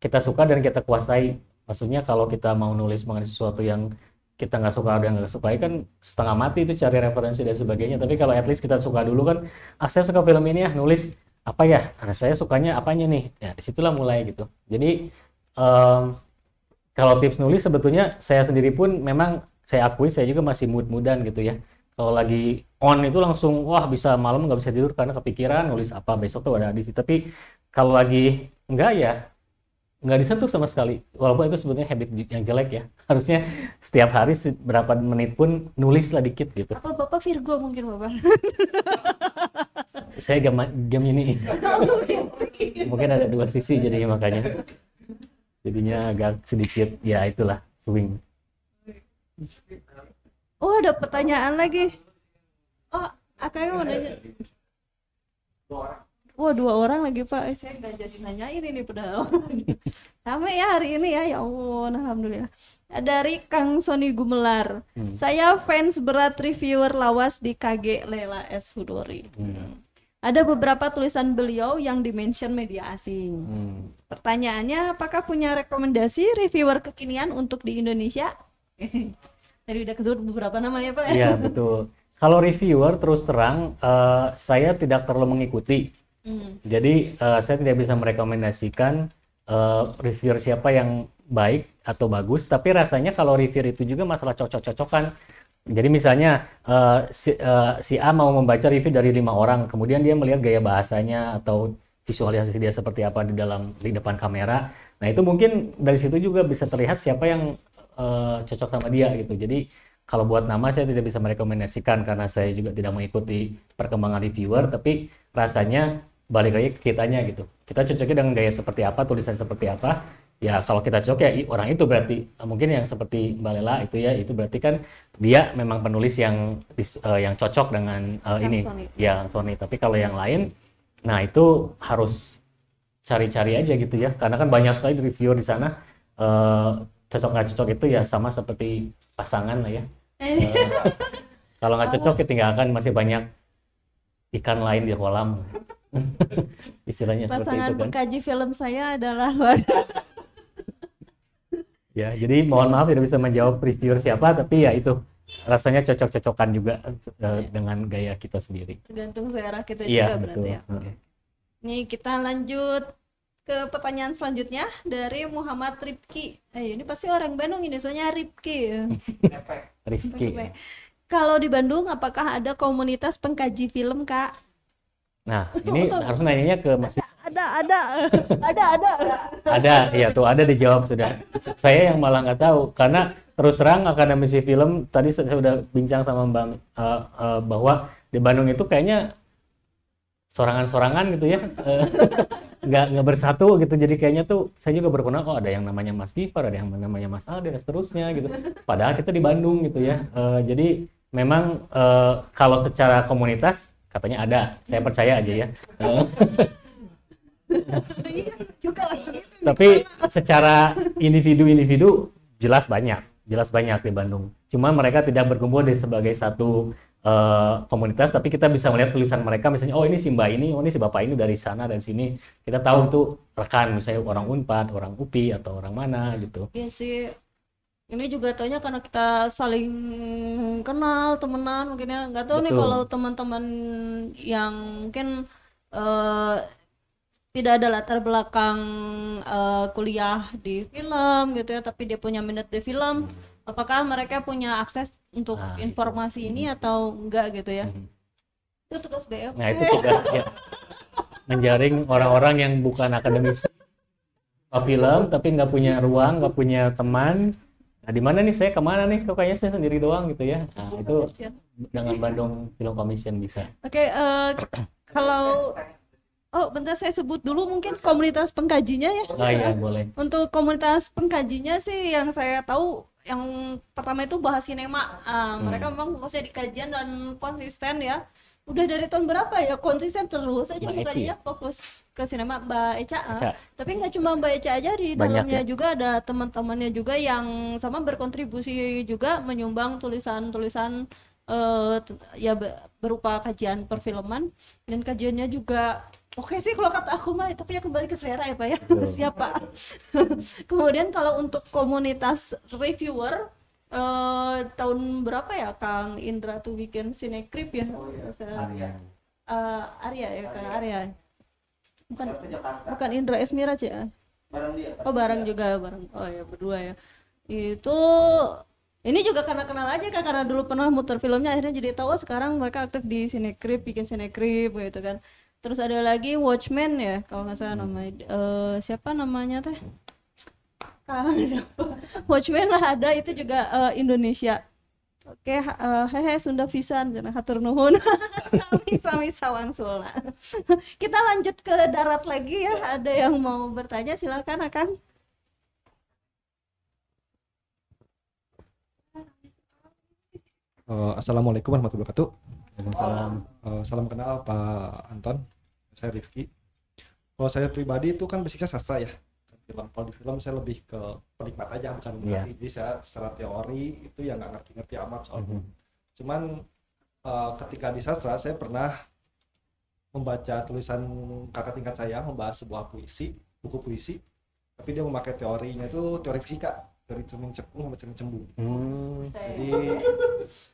kita suka dan kita kuasai maksudnya kalau kita mau nulis mengenai sesuatu yang kita nggak suka ada yang nggak suka kan setengah mati itu cari referensi dan sebagainya tapi kalau at least kita suka dulu kan ah saya suka film ini ya nulis apa ya nah, saya sukanya apanya nih ya disitulah mulai gitu jadi um, kalau tips nulis sebetulnya saya sendiri pun memang saya akui saya juga masih mood-moodan gitu ya kalau lagi on itu langsung wah bisa malam nggak bisa tidur karena kepikiran nulis apa besok tuh ada di situ tapi kalau lagi enggak ya nggak disentuh sama sekali walaupun itu sebetulnya habit yang jelek ya harusnya setiap hari berapa menit pun nulis lah dikit gitu apa bapak Virgo mungkin bapak saya game game ini mungkin ada dua sisi jadinya makanya jadinya agak sedikit ya itulah swing Oh, ada pertanyaan lagi. Oh, akhirnya mau nanya. Wah, oh, dua orang lagi Pak. Eh, saya nggak jadi nanyain ini padahal. Sama ya hari ini ya, ya Allah, alhamdulillah. Dari Kang Sony Gumelar. Hmm. Saya fans berat reviewer lawas di KG Lela S Hudori. Hmm. Ada beberapa tulisan beliau yang dimention media asing. Hmm. Pertanyaannya, apakah punya rekomendasi reviewer kekinian untuk di Indonesia? Tadi udah kesebut beberapa nama ya Pak. Iya betul. Kalau reviewer terus terang uh, saya tidak terlalu mengikuti. Hmm. Jadi uh, saya tidak bisa merekomendasikan uh, reviewer siapa yang baik atau bagus. Tapi rasanya kalau reviewer itu juga masalah cocok-cocokan. Jadi misalnya uh, si, uh, si A mau membaca review dari lima orang, kemudian dia melihat gaya bahasanya atau visualisasi dia seperti apa di dalam di depan kamera. Nah itu mungkin dari situ juga bisa terlihat siapa yang uh, cocok sama dia gitu. Jadi kalau buat nama saya tidak bisa merekomendasikan karena saya juga tidak mengikuti perkembangan reviewer, tapi rasanya balik lagi ke kitanya gitu. Kita cocoknya dengan gaya seperti apa, tulisan seperti apa. Ya kalau kita cocok ya orang itu berarti eh, mungkin yang seperti Mbak Lela itu ya itu berarti kan dia memang penulis yang uh, yang cocok dengan uh, ini Sony. ya Tony. Tapi kalau yang lain, nah itu harus cari-cari aja gitu ya karena kan banyak sekali reviewer di sana uh, cocok nggak cocok itu ya sama seperti pasangan lah ya uh, kalau nggak cocok ya tinggalkan masih banyak ikan lain di kolam istilahnya pasangan seperti itu kan pekaji film saya adalah ya jadi mohon maaf tidak bisa menjawab preview siapa tapi ya itu rasanya cocok-cocokan juga ya. dengan gaya kita sendiri tergantung selera kita iya, juga betul. berarti ya nih kita lanjut ke pertanyaan selanjutnya dari Muhammad Ripki. Eh, ini pasti orang Bandung ini soalnya Ripki. Ripki. Kalau di Bandung apakah ada komunitas pengkaji film, Kak? Nah, ini harus nanyanya ke Mas ada ada ada ada ada ya tuh ada dijawab sudah saya yang malah nggak tahu karena terus terang akademisi film tadi saya sudah bincang sama bang uh, eh, uh, eh, bahwa di Bandung itu kayaknya sorangan-sorangan gitu ya nggak nggak bersatu gitu jadi kayaknya tuh saya juga berkenal kok oh, ada yang namanya Mas Gifar ada yang namanya Mas Al dan seterusnya gitu padahal kita di Bandung gitu ya uh, jadi memang uh, kalau secara komunitas katanya ada saya percaya aja ya uh, tapi secara individu-individu jelas banyak jelas banyak di Bandung cuma mereka tidak berkumpul di sebagai satu uh, komunitas tapi kita bisa melihat tulisan mereka misalnya oh ini si mbak ini oh ini si bapak ini dari sana dan sini kita tahu itu rekan misalnya orang unpad orang upi atau orang mana gitu iya sih ini juga tanya karena kita saling kenal temenan mungkin ya nggak tahu Betul. nih kalau teman-teman yang mungkin uh, tidak ada latar belakang uh, kuliah di film gitu ya tapi dia punya minat di film apakah mereka punya akses untuk nah, gitu. informasi itu. ini mm-hmm. atau enggak gitu ya hmm. itu tugas BF. nah itu tugas ya. menjaring orang-orang yang bukan akademisi film tapi nggak punya ruang nggak punya teman nah di mana nih saya kemana nih kok kayaknya saya sendiri doang gitu ya nah, iya, itu dengan Bandung Film Commission bisa oke okay, uh, eh, kalau Oh, bentar saya sebut dulu mungkin komunitas pengkajinya ya. Oh iya, boleh. Untuk komunitas pengkajinya sih yang saya tahu yang pertama itu bahas sinema uh, hmm. mereka memang fokusnya di kajian dan konsisten ya udah dari tahun berapa ya konsisten terus aja bukannya iya, ya, fokus ke sinema Mbak Eca, ah. Eca. tapi nggak cuma Mbak Eca aja di Banyak dalamnya ya. juga ada teman-temannya juga yang sama berkontribusi juga menyumbang tulisan-tulisan uh, ya berupa kajian perfilman dan kajiannya juga Oke sih kalau kata aku mah, tapi ya kembali ke selera ya Pak ya, siapa. Kemudian kalau untuk komunitas reviewer, uh, tahun berapa ya Kang Indra tuh bikin sinekrip ya? Oh, ya. Arya. Uh, Arya ya Kang Arya. Bukan bukan Indra Esmiraj ya? Barang dia. oh barang dia. juga barang. Oh ya berdua ya. Itu ini juga karena kenal aja kan karena dulu pernah muter filmnya akhirnya jadi tahu sekarang mereka aktif di sinekrip bikin sinekrip gitu kan terus ada lagi Watchmen ya kalau nggak salah namanya uh, eh, siapa namanya teh Watchmen lah ada itu juga uh, Indonesia Oke, okay, uh, eh, hehe Sunda Visan jangan hatur nuhun. Sami-sami sawang sula. Kita lanjut ke darat lagi ya. Ada yang mau bertanya silakan akan Assalamualaikum warahmatullahi wabarakatuh. Salam. Uh, eh, salam kenal Pak Anton. Saya Rifki. Kalau saya pribadi itu kan basicnya sastra ya. Film. Kalau di film saya lebih ke penikmat aja bukan yeah. Iya. Jadi saya secara teori itu yang nggak ngerti-ngerti amat soal. Mm -hmm. Cuman uh, ketika di sastra saya pernah membaca tulisan kakak tingkat saya membahas sebuah puisi, buku puisi. Tapi dia memakai teorinya itu teori fisika, teori cermin cepung sama oh, cermin cembung. Hmm. Jadi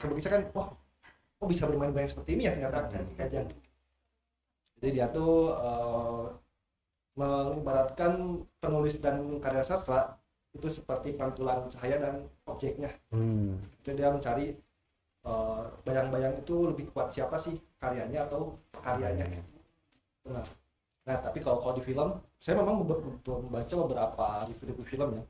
kalau bisa kan wah kok bisa bermain banyak seperti ini ya ternyata kajian gitu. jadi dia tuh eh, mengibaratkan penulis dan karya sastra itu seperti pantulan cahaya dan objeknya hmm. jadi dia mencari eh, bayang-bayang itu lebih kuat siapa sih karyanya atau karyanya hmm. nah, nah tapi kalau kalau di film saya memang membaca beberapa review-review film ya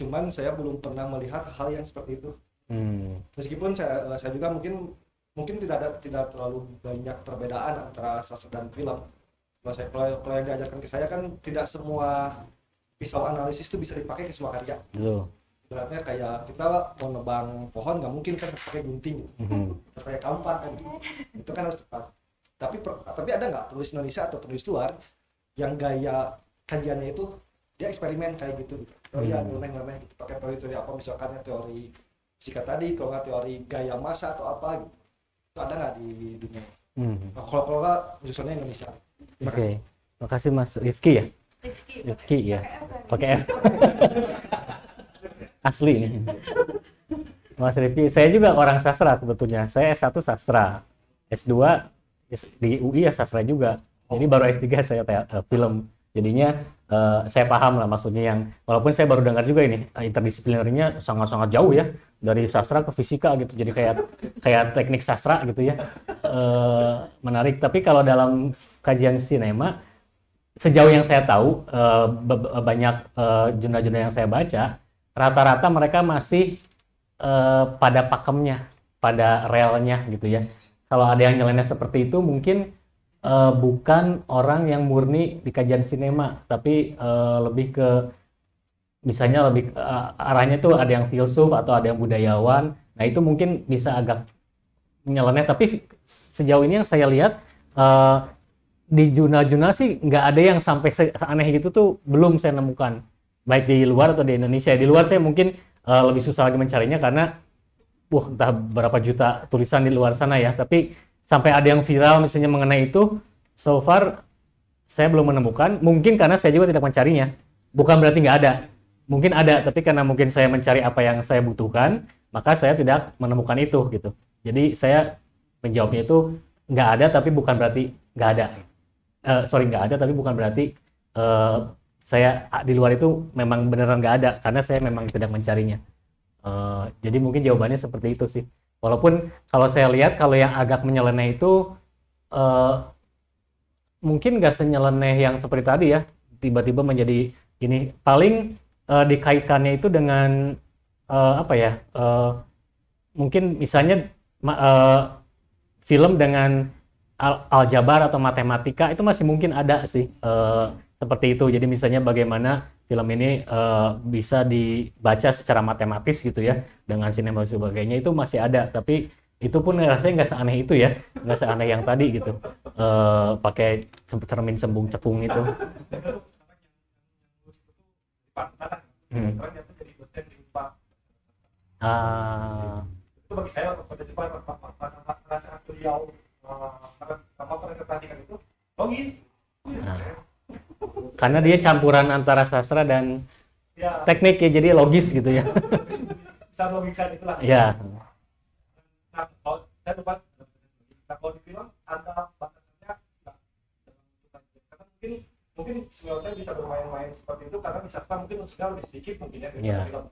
cuman saya belum pernah melihat hal yang seperti itu hmm. meskipun saya eh, saya juga mungkin mungkin tidak ada tidak terlalu banyak perbedaan antara sastra dan film kalau saya kalau, kalau yang diajarkan ke saya kan tidak semua pisau analisis itu bisa dipakai ke semua karya Betul. Beratnya kayak kita mau nebang pohon nggak mungkin kan pakai gunting mm-hmm. Kayak kampar kan itu kan harus tepat. tapi per, tapi ada nggak penulis Indonesia atau penulis luar yang gaya kajiannya itu dia eksperimen kayak gitu gitu teori oh iya, mm-hmm. yang nyeleneh gitu pakai teori teori apa misalkan teori sikat tadi kalau nggak teori gaya masa atau apa gitu ada nggak di dunia hmm. Nah, kalau kalau nggak khususnya Indonesia oke okay. makasih Mas Rifki ya Rifki, Rifki ya pakai F kan? asli nih Mas Rifki saya juga orang sastra sebetulnya saya S1 sastra S2 di UI ya sastra juga jadi oh. baru S3 saya eh, film jadinya uh, saya paham lah maksudnya yang walaupun saya baru dengar juga ini eh, interdisiplinernya sangat-sangat jauh ya dari sastra ke fisika gitu jadi kayak kayak teknik sastra gitu ya uh, menarik tapi kalau dalam kajian sinema sejauh yang saya tahu uh, banyak jurnal-jurnal uh, yang saya baca rata-rata mereka masih uh, pada pakemnya pada relnya gitu ya kalau ada yang nyeleneh seperti itu mungkin uh, bukan orang yang murni di kajian sinema, tapi uh, lebih ke misalnya lebih uh, arahnya tuh ada yang filsuf atau ada yang budayawan. Nah itu mungkin bisa agak nyeleneh. Tapi sejauh ini yang saya lihat uh, di jurnal-jurnal sih nggak ada yang sampai aneh gitu tuh belum saya nemukan. Baik di luar atau di Indonesia. Di luar saya mungkin uh, lebih susah lagi mencarinya karena wah entah berapa juta tulisan di luar sana ya. Tapi sampai ada yang viral misalnya mengenai itu so far saya belum menemukan mungkin karena saya juga tidak mencarinya bukan berarti nggak ada mungkin ada tapi karena mungkin saya mencari apa yang saya butuhkan maka saya tidak menemukan itu gitu jadi saya menjawabnya itu nggak ada tapi bukan berarti nggak ada uh, sorry nggak ada tapi bukan berarti uh, saya ah, di luar itu memang beneran nggak ada karena saya memang tidak mencarinya uh, jadi mungkin jawabannya seperti itu sih Walaupun kalau saya lihat kalau yang agak menyeleneh itu uh, mungkin nggak senyeleneh yang seperti tadi ya, tiba-tiba menjadi ini paling uh, dikaitkannya itu dengan uh, apa ya? Uh, mungkin misalnya uh, film dengan al aljabar atau matematika itu masih mungkin ada sih uh, seperti itu. Jadi misalnya bagaimana film ini uh, bisa dibaca secara matematis gitu ya dengan sinema dan sebagainya itu masih ada tapi itu pun rasanya nggak seaneh itu ya nggak seaneh yang tadi gitu uh, pakai cermin sembung cepung itu hmm. ah. itu bagi saya pada Jepang perasaan beliau karena presentasikan itu karena dia campuran antara sastra dan ya. teknik ya jadi logis gitu ya bisa logika itulah ya nah, kalau saya lupa nah, kalau dibilang ada batasannya nah, karena mungkin mungkin senior bisa bermain-main seperti itu karena di sastra mungkin maksudnya lebih sedikit mungkin ya daripada ya. film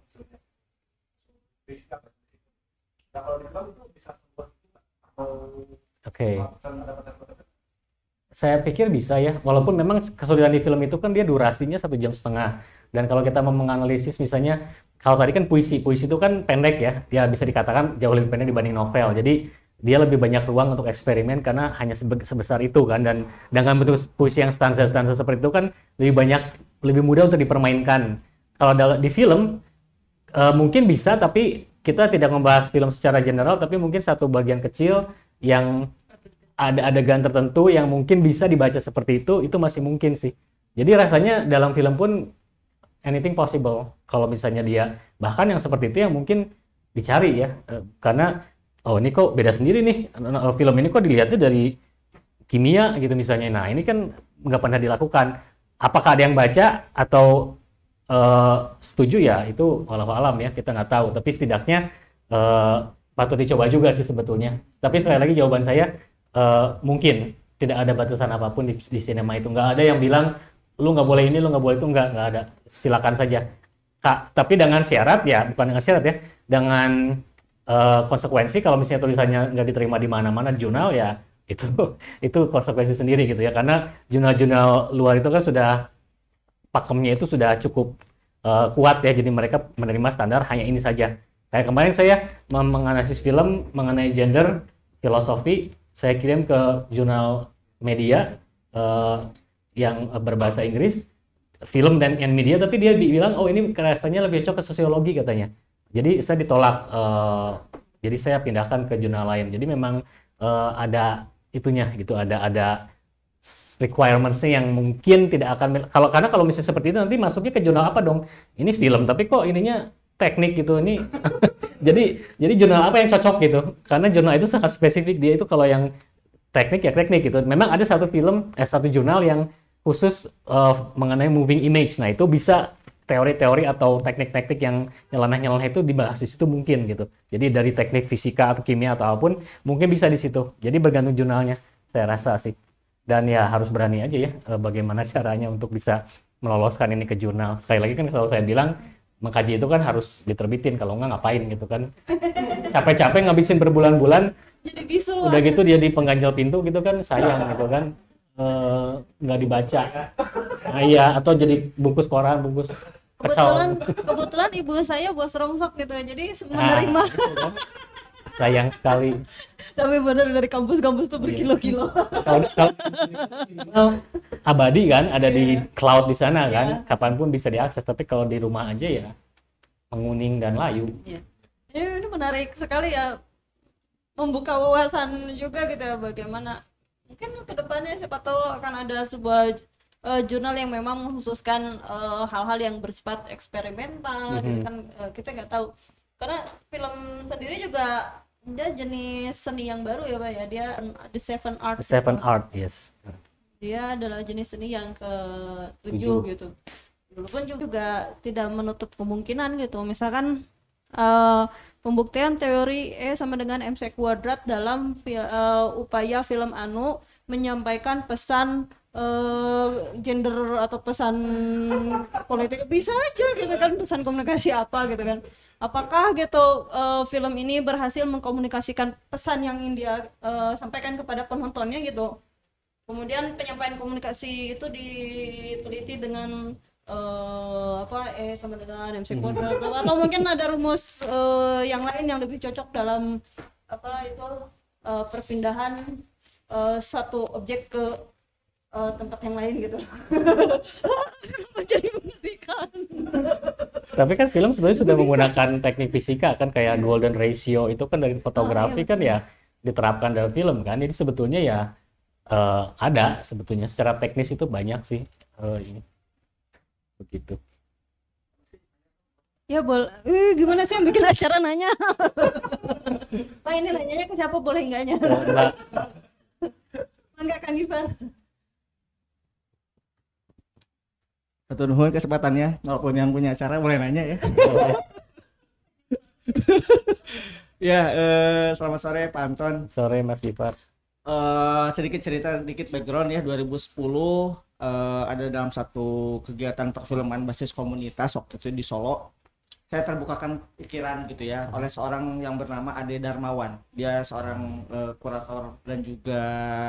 nah kalau di film itu bisa sebuah atau Oke. Okay saya pikir bisa ya walaupun memang kesulitan di film itu kan dia durasinya satu jam setengah dan kalau kita mau menganalisis misalnya kalau tadi kan puisi puisi itu kan pendek ya dia bisa dikatakan jauh lebih pendek dibanding novel jadi dia lebih banyak ruang untuk eksperimen karena hanya sebesar itu kan dan dengan bentuk puisi yang stanza-stanza seperti itu kan lebih banyak lebih mudah untuk dipermainkan kalau di film eh, mungkin bisa tapi kita tidak membahas film secara general tapi mungkin satu bagian kecil yang ada adegan tertentu yang mungkin bisa dibaca seperti itu itu masih mungkin sih jadi rasanya dalam film pun anything possible kalau misalnya dia bahkan yang seperti itu yang mungkin dicari ya eh, karena oh ini kok beda sendiri nih nah, nah, film ini kok dilihatnya dari kimia gitu misalnya nah ini kan nggak pernah dilakukan apakah ada yang baca atau uh, setuju ya itu walau alam ya kita nggak tahu tapi setidaknya uh, patut dicoba juga sih sebetulnya tapi sekali lagi jawaban saya uh, mungkin tidak ada batasan apapun di, di sinema itu nggak ada yang bilang lu nggak boleh ini lu nggak boleh itu nggak nggak ada silakan saja Kak, tapi dengan syarat ya bukan dengan syarat ya dengan uh, konsekuensi kalau misalnya tulisannya nggak diterima di mana-mana jurnal ya itu itu konsekuensi sendiri gitu ya karena jurnal-jurnal luar itu kan sudah pakemnya itu sudah cukup uh, kuat ya jadi mereka menerima standar hanya ini saja kayak kemarin saya menganalisis film mengenai gender filosofi saya kirim ke jurnal media uh, yang berbahasa Inggris film dan and media tapi dia bilang oh ini kerasanya lebih cocok ke sosiologi katanya jadi saya ditolak uh, jadi saya pindahkan ke jurnal lain jadi memang uh, ada itunya gitu ada ada requirementsnya yang mungkin tidak akan kalau karena kalau misalnya seperti itu nanti masuknya ke jurnal apa dong ini film tapi kok ininya teknik gitu ini jadi jadi jurnal apa yang cocok gitu karena jurnal itu sangat spesifik dia itu kalau yang teknik ya teknik gitu memang ada satu film eh satu jurnal yang khusus uh, mengenai moving image nah itu bisa teori-teori atau teknik-teknik yang nyeleneh-nyeleneh itu dibahas di situ mungkin gitu jadi dari teknik fisika atau kimia atau apapun mungkin bisa di situ jadi bergantung jurnalnya saya rasa sih dan ya harus berani aja ya eh, bagaimana caranya untuk bisa meloloskan ini ke jurnal sekali lagi kan kalau saya bilang mengkaji itu kan harus diterbitin kalau nggak ngapain gitu kan capek-capek ngabisin berbulan-bulan jadi udah gitu dia di pengganjal pintu gitu kan sayang gitu kan eh, nggak e, dibaca nah, iya atau jadi bungkus koran bungkus kebetulan kebetulan ibu saya bos rongsok gitu jadi nah, menerima nah, sayang sekali tapi bener dari kampus-kampus tuh iya. berkilo-kilo abadi kan ada di iya. cloud di sana kan iya. kapanpun bisa diakses tapi kalau di rumah aja ya menguning dan layu ini menarik sekali ya membuka wawasan juga gitu ya bagaimana mungkin kedepannya siapa tahu akan ada sebuah uh, jurnal yang memang mengkhususkan eh, hal-hal uh, yang bersifat eksperimental mm -hmm. kan uh, kita nggak tahu karena film sendiri juga dia jenis seni yang baru ya pak ya dia the seven art the seven ya, art yes dia adalah jenis seni yang ke tujuh gitu Walaupun juga tidak menutup kemungkinan gitu misalkan uh, pembuktian teori E sama dengan MC kuadrat dalam uh, upaya film Anu menyampaikan pesan uh, gender atau pesan politik bisa aja gitu kan pesan komunikasi apa gitu kan apakah gitu uh, film ini berhasil mengkomunikasikan pesan yang India uh, sampaikan kepada penontonnya gitu kemudian penyampaian komunikasi itu diteliti dengan uh, apa eh sama dengan MC kuadrat hmm. atau, atau mungkin ada rumus uh, yang lain yang lebih cocok dalam apa itu uh, perpindahan uh, satu objek ke uh, tempat yang lain gitu jadi mengerikan tapi kan film sebenarnya sudah menggunakan teknik fisika kan kayak iya. golden ratio itu kan dari fotografi oh, iya, kan ya diterapkan dalam film kan jadi sebetulnya ya uh, ada sebetulnya secara teknis itu banyak sih uh, ini begitu ya boleh uh, gimana sih yang bikin acara nanya pak ini nanyanya ke siapa boleh enggaknya enggak enggak kan Ivar Satu nuhun kesempatannya, walaupun yang punya acara boleh nanya ya. ya, eh, selamat sore Pak Anton. Sore Mas Ipar. Eh, sedikit cerita, sedikit background ya. 2010 eh, ada dalam satu kegiatan perfilman basis komunitas waktu itu di Solo saya terbukakan pikiran gitu ya mhm. oleh seorang yang bernama Ade Darmawan. Dia seorang uh, kurator dan juga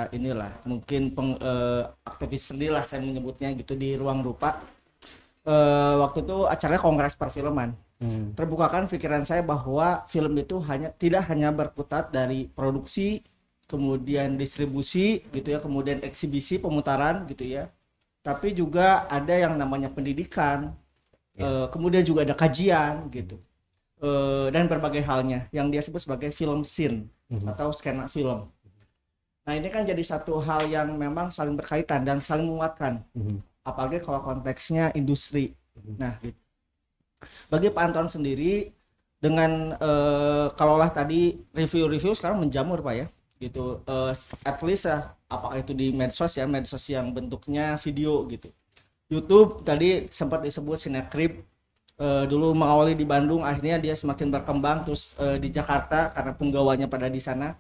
inilah mungkin peng, uh, aktivis sendiri lah saya menyebutnya gitu di ruang rupa. Uh, waktu itu acaranya kongres perfilman. Hmm. Terbukakan pikiran saya bahwa film itu hanya tidak hanya berkutat dari produksi, kemudian distribusi gitu ya, kemudian eksibisi pemutaran gitu ya. Tapi juga ada yang namanya pendidikan, yeah. Iya. uh, kemudian juga ada kajian gitu uh, dan berbagai halnya yang dia sebut sebagai film scene mm-hmm. atau skena film nah ini kan jadi satu hal yang memang saling berkaitan dan saling menguatkan mm-hmm. apalagi kalau konteksnya industri mm-hmm. nah gitu. bagi Pak Anton sendiri dengan uh, kalaulah tadi review-review sekarang menjamur pak ya gitu uh, at least ya apakah itu di medsos ya medsos yang bentuknya video gitu YouTube tadi sempat disebut sinetrip uh, eh, dulu mengawali di Bandung akhirnya dia semakin berkembang terus uh, di Jakarta karena penggawanya pada di sana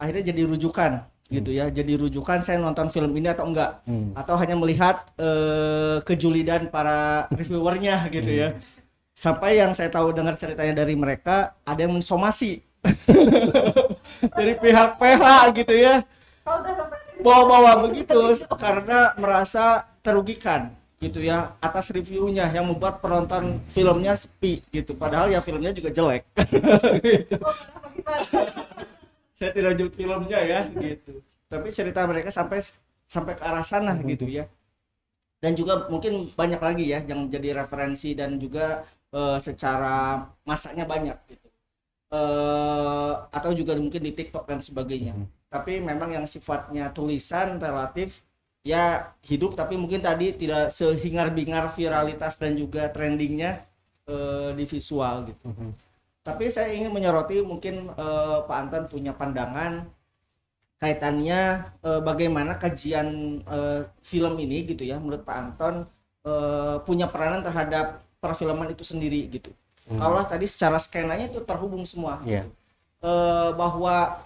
akhirnya jadi rujukan hmm. gitu ya jadi rujukan saya nonton film ini atau enggak hmm. atau hanya melihat uh, kejulidan para reviewernya gitu ya. hmm. ya sampai yang saya tahu dengar ceritanya dari mereka ada yang mensomasi dari pihak PH gitu ya oh, bawa-bawa begitu karena merasa terugikan gitu ya atas reviewnya yang membuat penonton filmnya sepi gitu padahal ya filmnya juga jelek saya tidak jemput filmnya ya gitu tapi cerita mereka sampai sampai ke arah sana hmm. gitu ya dan juga mungkin banyak lagi ya yang jadi referensi dan juga uh, secara masaknya banyak gitu uh, atau juga mungkin di TikTok dan sebagainya hmm. tapi memang yang sifatnya tulisan relatif ya hidup tapi mungkin tadi tidak sehingar-bingar viralitas dan juga trendingnya uh, di visual gitu. Mm -hmm. Tapi saya ingin menyoroti mungkin uh, Pak Anton punya pandangan kaitannya uh, bagaimana kajian uh, film ini gitu ya menurut Pak Anton uh, punya peranan terhadap perfilman itu sendiri gitu. Mm -hmm. Kalau tadi secara skenanya itu terhubung semua. Yeah. Gitu. Uh, bahwa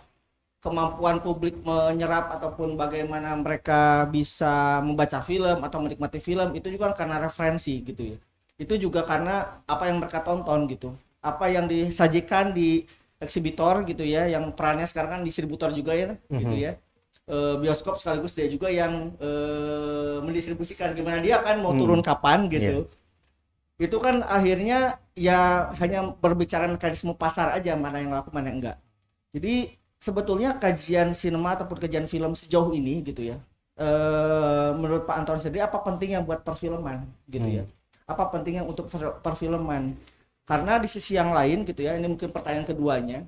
kemampuan publik menyerap ataupun bagaimana mereka bisa membaca film atau menikmati film itu juga karena referensi gitu ya. Itu juga karena apa yang mereka tonton gitu. Apa yang disajikan di eksibitor gitu ya yang perannya sekarang kan distributor juga ya gitu mhm. ya. E, bioskop sekaligus dia juga yang e, mendistribusikan gimana dia kan mau mm. turun mhm. kapan gitu. Yeah itu kan akhirnya ya hanya berbicara mekanisme pasar aja mana yang laku mana yang enggak jadi sebetulnya kajian sinema ataupun kajian film sejauh ini gitu ya eh, menurut Pak Anton sendiri apa pentingnya buat perfilman gitu ya? hmm. ya apa pentingnya untuk perfilman karena di sisi yang lain gitu ya ini mungkin pertanyaan keduanya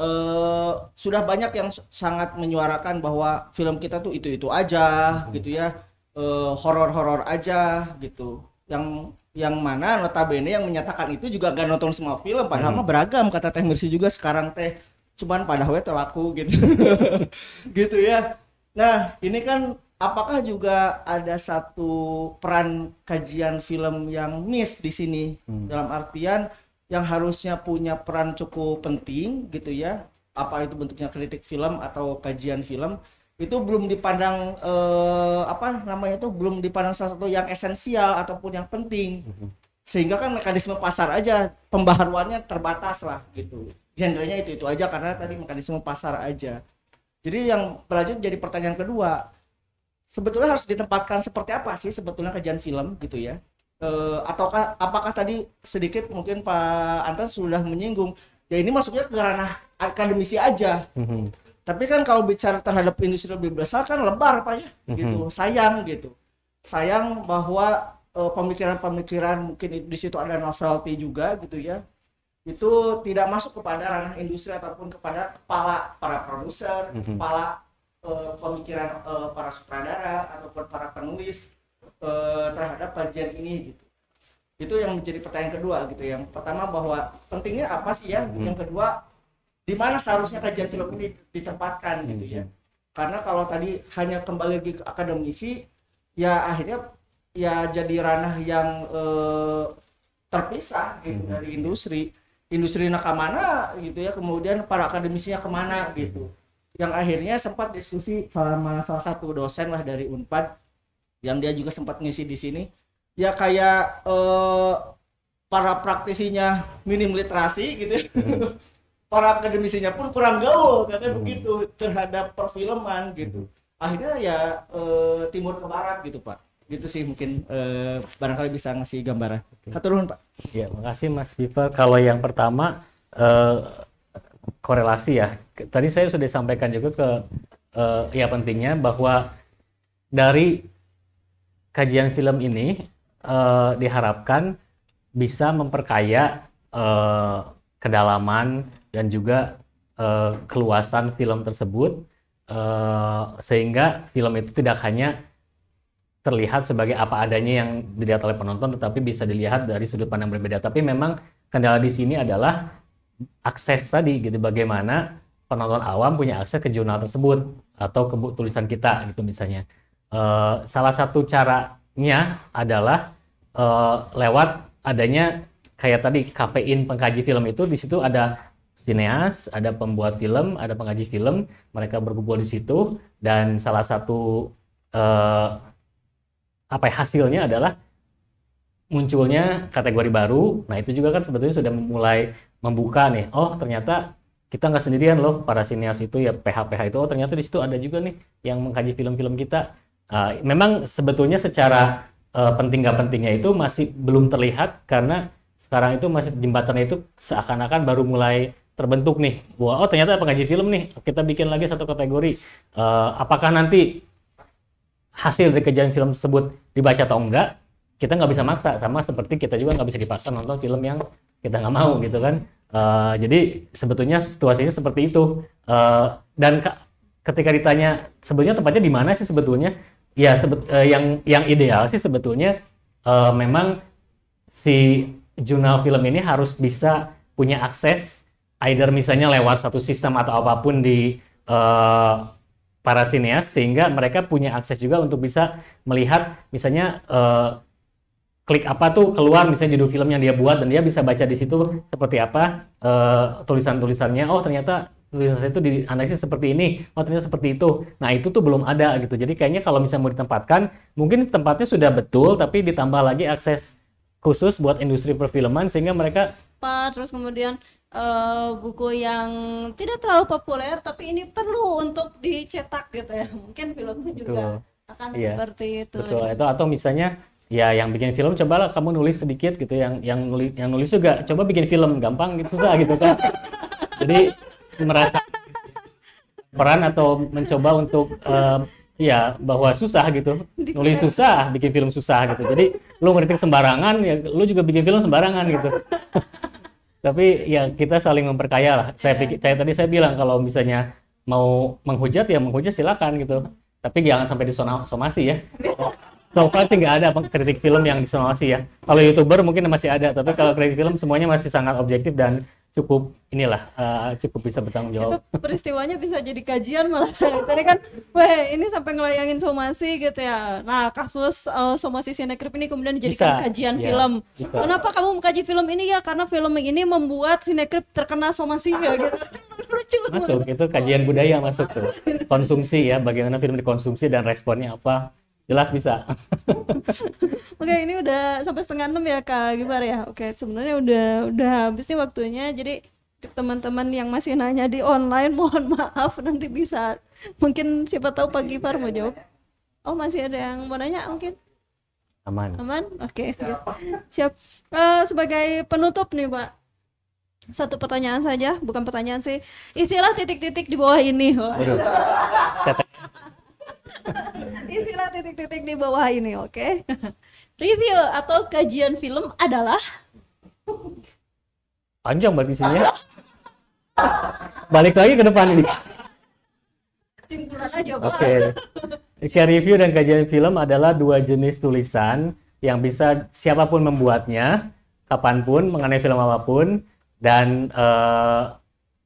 eh sudah banyak yang sangat menyuarakan bahwa film kita tuh itu itu aja hmm. gitu ya eh horor horor aja gitu yang yang mana notabene yang menyatakan itu juga gak nonton semua film padahal hmm. mah beragam kata Teh Mirsi juga sekarang teh cuman pada we laku gitu gitu ya nah ini kan apakah juga ada satu peran kajian film yang miss di sini hmm. dalam artian yang harusnya punya peran cukup penting gitu ya apa itu bentuknya kritik film atau kajian film itu belum dipandang eh, apa namanya itu belum dipandang salah satu yang esensial ataupun yang penting hmm. sehingga kan mekanisme pasar aja pembaharuannya terbatas lah gitu genrenya itu itu aja karena tadi mekanisme pasar aja jadi yang berlanjut jadi pertanyaan kedua sebetulnya harus ditempatkan seperti apa sih sebetulnya kajian film gitu ya e, ataukah apakah tadi sedikit mungkin Pak Anton sudah menyinggung ya ini masuknya ke ranah akademisi aja mhm. tapi kan kalau bicara terhadap industri lebih besar kan lebar Pak ya mhm. gitu sayang gitu sayang bahwa eh, pemikiran-pemikiran mungkin di situ ada novelty juga gitu ya itu tidak masuk kepada ranah industri ataupun kepada kepala para produser, mm -hmm. kepala uh, pemikiran uh, para sutradara ataupun para penulis uh, terhadap bagian ini gitu. Itu yang menjadi pertanyaan kedua gitu. Yang pertama bahwa pentingnya apa sih ya? Mm -hmm. Yang kedua di mana seharusnya kajian film ini ditempatkan mm -hmm. ya. Mhm. Karena kalau tadi hanya kembali lagi ke akademisi ya akhirnya ya jadi ranah yang terpisah gitu mm -hmm. dari industri industri nak kemana gitu ya kemudian para akademisinya kemana gitu yang akhirnya sempat diskusi sama salah satu dosen lah dari Unpad yang dia juga sempat ngisi di sini ya kayak eh, para praktisinya minim literasi gitu ya. para akademisinya pun kurang gaul katanya hmm. begitu terhadap perfilman gitu hmm. akhirnya ya eh, timur ke barat gitu pak gitu sih mungkin eh, barangkali bisa ngasih gambaran. Hatur Pak. Ya, makasih Mas Viva. Kalau yang pertama eh, korelasi ya. Tadi saya sudah sampaikan juga ke eh, ya pentingnya bahwa dari kajian film ini eh, diharapkan bisa memperkaya kedalaman dan juga keluasan film tersebut sehingga film itu tidak hanya terlihat sebagai apa adanya yang dilihat oleh penonton tetapi bisa dilihat dari sudut pandang berbeda tapi memang kendala di sini adalah akses tadi gitu bagaimana penonton awam punya akses ke jurnal tersebut atau ke tulisan kita gitu misalnya e, salah satu caranya adalah e, lewat adanya kayak tadi kafein pengkaji film itu di situ ada sineas, ada pembuat film, ada pengkaji film, mereka berkumpul di situ dan salah satu e, apa ya, hasilnya adalah munculnya kategori baru. Nah, itu juga kan sebetulnya sudah mulai membuka nih. Oh, ternyata kita nggak sendirian loh para sinias itu ya PH-PH itu. Oh, ternyata di situ ada juga nih yang mengkaji film-film kita. Uh, memang sebetulnya secara uh, eh, penting nggak pentingnya itu masih belum terlihat karena sekarang itu masih jembatan itu seakan-akan baru mulai terbentuk nih. Wah, oh ternyata pengaji film nih. Kita bikin lagi satu kategori. Uh, apakah nanti hasil dari kejadian film tersebut dibaca atau enggak kita nggak bisa maksa sama seperti kita juga nggak bisa dipaksa nonton film yang kita nggak mau gitu kan uh, jadi sebetulnya situasinya seperti itu uh, dan ke ketika ditanya sebetulnya tempatnya di mana sih sebetulnya ya sebet uh, yang yang ideal sih sebetulnya uh, memang si jurnal film ini harus bisa punya akses either misalnya lewat satu sistem atau apapun di uh, para sineas sehingga mereka punya akses juga untuk bisa melihat misalnya uh, klik apa tuh keluar misalnya judul film yang dia buat dan dia bisa baca di situ seperti apa uh, tulisan-tulisannya oh ternyata tulisan itu itu dianalisis seperti ini oh ternyata seperti itu nah itu tuh belum ada gitu jadi kayaknya kalau misalnya mau ditempatkan mungkin tempatnya sudah betul tapi ditambah lagi akses khusus buat industri perfilman sehingga mereka terus kemudian uh, buku yang tidak terlalu populer tapi ini perlu untuk dicetak gitu ya mungkin filmnya juga Betul. akan iya. seperti itu Betul. ya. atau atau misalnya ya yang bikin film cobalah kamu nulis sedikit gitu yang yang nulis yang nulis juga coba bikin film gampang gitu susah gitu kan jadi merasa peran atau mencoba untuk uh, ya bahwa susah gitu nulis susah bikin film susah gitu jadi lu ngeritik sembarangan ya lu juga bikin film sembarangan gitu tapi ya kita saling memperkaya lah. Iya. Saya pikir, saya tadi saya bilang kalau misalnya mau menghujat ya menghujat silakan gitu. Tapi jangan sampai disomasi ya. So far sih nggak ada kritik film yang disomasi ya. Kalau youtuber mungkin masih ada, tapi kalau kritik film semuanya masih sangat objektif dan cukup inilah uh, cukup bisa bertanggung jawab. Itu peristiwanya bisa jadi kajian malah. Tadi kan, weh ini sampai ngelayangin somasi gitu ya. Nah kasus uh, somasi sinekrip ini kemudian dijadikan bisa. kajian ya, film. Bisa. Kenapa kamu mengkaji film ini ya? Karena film ini membuat sinekrip terkena somasi ya gitu. Lucu. Masuk itu kajian budaya masuk tuh. Konsumsi ya, bagaimana film dikonsumsi dan responnya apa jelas bisa oke okay, ini udah sampai setengah enam ya kak Gibar ya oke okay, sebenarnya udah udah habis nih waktunya jadi teman-teman yang masih nanya di online mohon maaf nanti bisa mungkin siapa tahu Pak Gipar mau jawab oh masih ada yang mau nanya mungkin aman aman oke okay. siap uh, sebagai penutup nih Pak satu pertanyaan saja bukan pertanyaan sih istilah titik-titik di bawah ini Istilah titik-titik di bawah ini, oke? Okay? Review atau kajian film adalah panjang banget isinya. Balik lagi ke depan ini. Oke. Okay. review dan kajian film adalah dua jenis tulisan yang bisa siapapun membuatnya, kapanpun, mengenai film apapun, dan uh,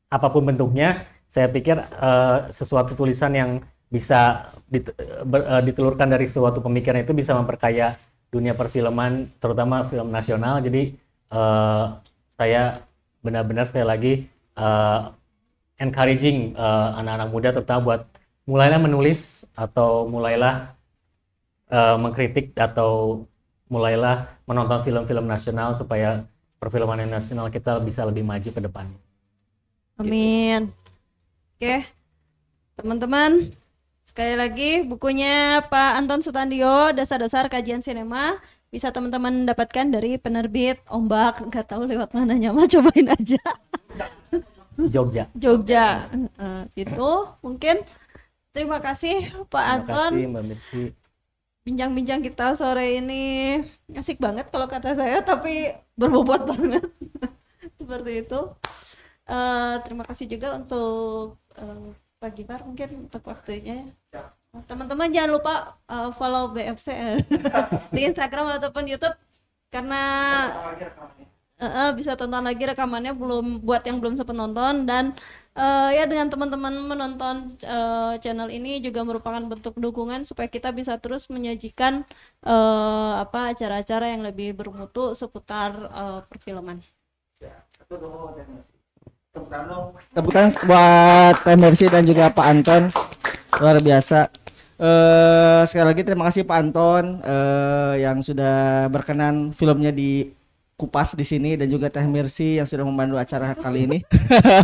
apapun bentuknya. Saya pikir uh, sesuatu tulisan yang bisa eh, ditelurkan dari suatu pemikiran itu bisa memperkaya dunia perfilman terutama film nasional jadi uh, saya benar-benar sekali lagi uh, encouraging anak anak-anak muda terutama buat mulailah menulis atau mulailah uh, mengkritik atau mulailah menonton film-film nasional supaya perfilman nasional kita bisa lebih maju ke depan. Gitu. Amin. Gitu. Oke, okay. teman-teman, Sekali lagi bukunya Pak Anton Sutandio Dasar-dasar Kajian Sinema bisa teman-teman dapatkan dari penerbit Ombak. Nggak tahu lewat mana mah cobain aja. Jogja. Jogja. Uh, eh, itu mungkin terima kasih Pak terima Anton. Terima kasih Mbak Mirsi. Bincang-bincang kita sore ini asik banget kalau kata saya tapi berbobot banget. Seperti itu. Uh, terima kasih juga untuk uh, Pak Gipar mungkin untuk waktunya ya. teman-teman jangan lupa uh, follow BFCR di Instagram ataupun YouTube karena uh, bisa tonton lagi rekamannya belum buat yang belum sempat nonton dan uh, ya dengan teman-teman menonton uh, channel ini juga merupakan bentuk dukungan supaya kita bisa terus menyajikan uh, apa acara-acara yang lebih bermutu seputar uh, perfilman. Ya, Tepuk tangan buat MRC dan juga Pak Anton luar biasa. Uh, sekali lagi terima kasih Pak Anton uh, yang sudah berkenan filmnya di kupas di sini dan juga Teh Mirsi yang sudah membantu acara kali ini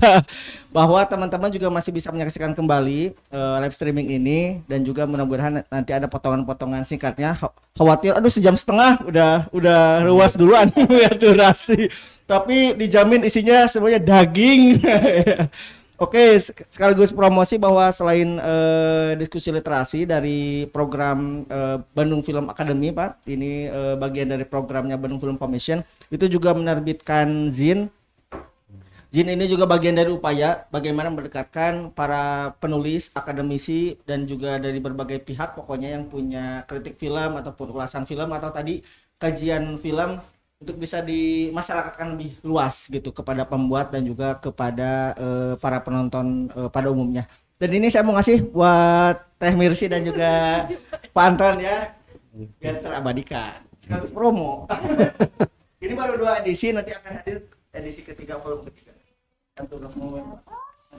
bahwa teman-teman juga masih bisa menyaksikan kembali uh, live streaming ini dan juga mudah-mudahan nanti ada potongan-potongan singkatnya khawatir aduh sejam setengah udah udah ruas duluan ya durasi tapi dijamin isinya semuanya daging Oke, sekaligus promosi bahwa selain uh, diskusi literasi dari program uh, Bandung Film Academy, Pak, ini uh, bagian dari programnya Bandung Film Commission, itu juga menerbitkan zin. Zin ini juga bagian dari upaya bagaimana mendekatkan para penulis, akademisi, dan juga dari berbagai pihak, pokoknya yang punya kritik film ataupun ulasan film atau tadi kajian film untuk bisa dimasyarakatkan lebih luas gitu kepada pembuat dan juga kepada uh, para penonton uh, pada umumnya. Dan ini saya mau ngasih buat Teh Mirsi dan juga Pak Anton ya biar terabadikan. Sekaligus promo. ini baru dua edisi nanti akan hadir edisi ketiga volume ketiga. Satu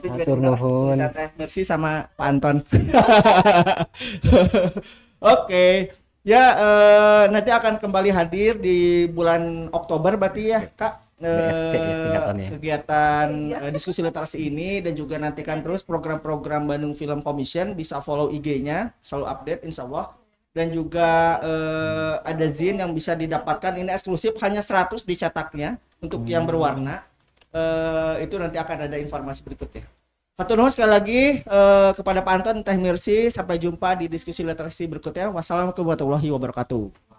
Atur nuhun. Teh Mirsi sama Pak Anton. Oke. okay. Ya uh, nanti akan kembali hadir di bulan Oktober berarti ya iya. kak uh, kegiatan uh, diskusi literasi ini dan juga nantikan terus program-program Bandung Film Commission bisa follow IG-nya selalu update Insya Allah dan juga uh, ada zin yang bisa didapatkan ini eksklusif hanya 100 dicetaknya untuk hmm. yang berwarna uh, itu nanti akan ada informasi berikutnya. Hatur nuhun sekali lagi eh, kepada Pak Anton, Teh Mirsi. Sampai jumpa di diskusi literasi berikutnya. Wassalamualaikum warahmatullahi wabarakatuh.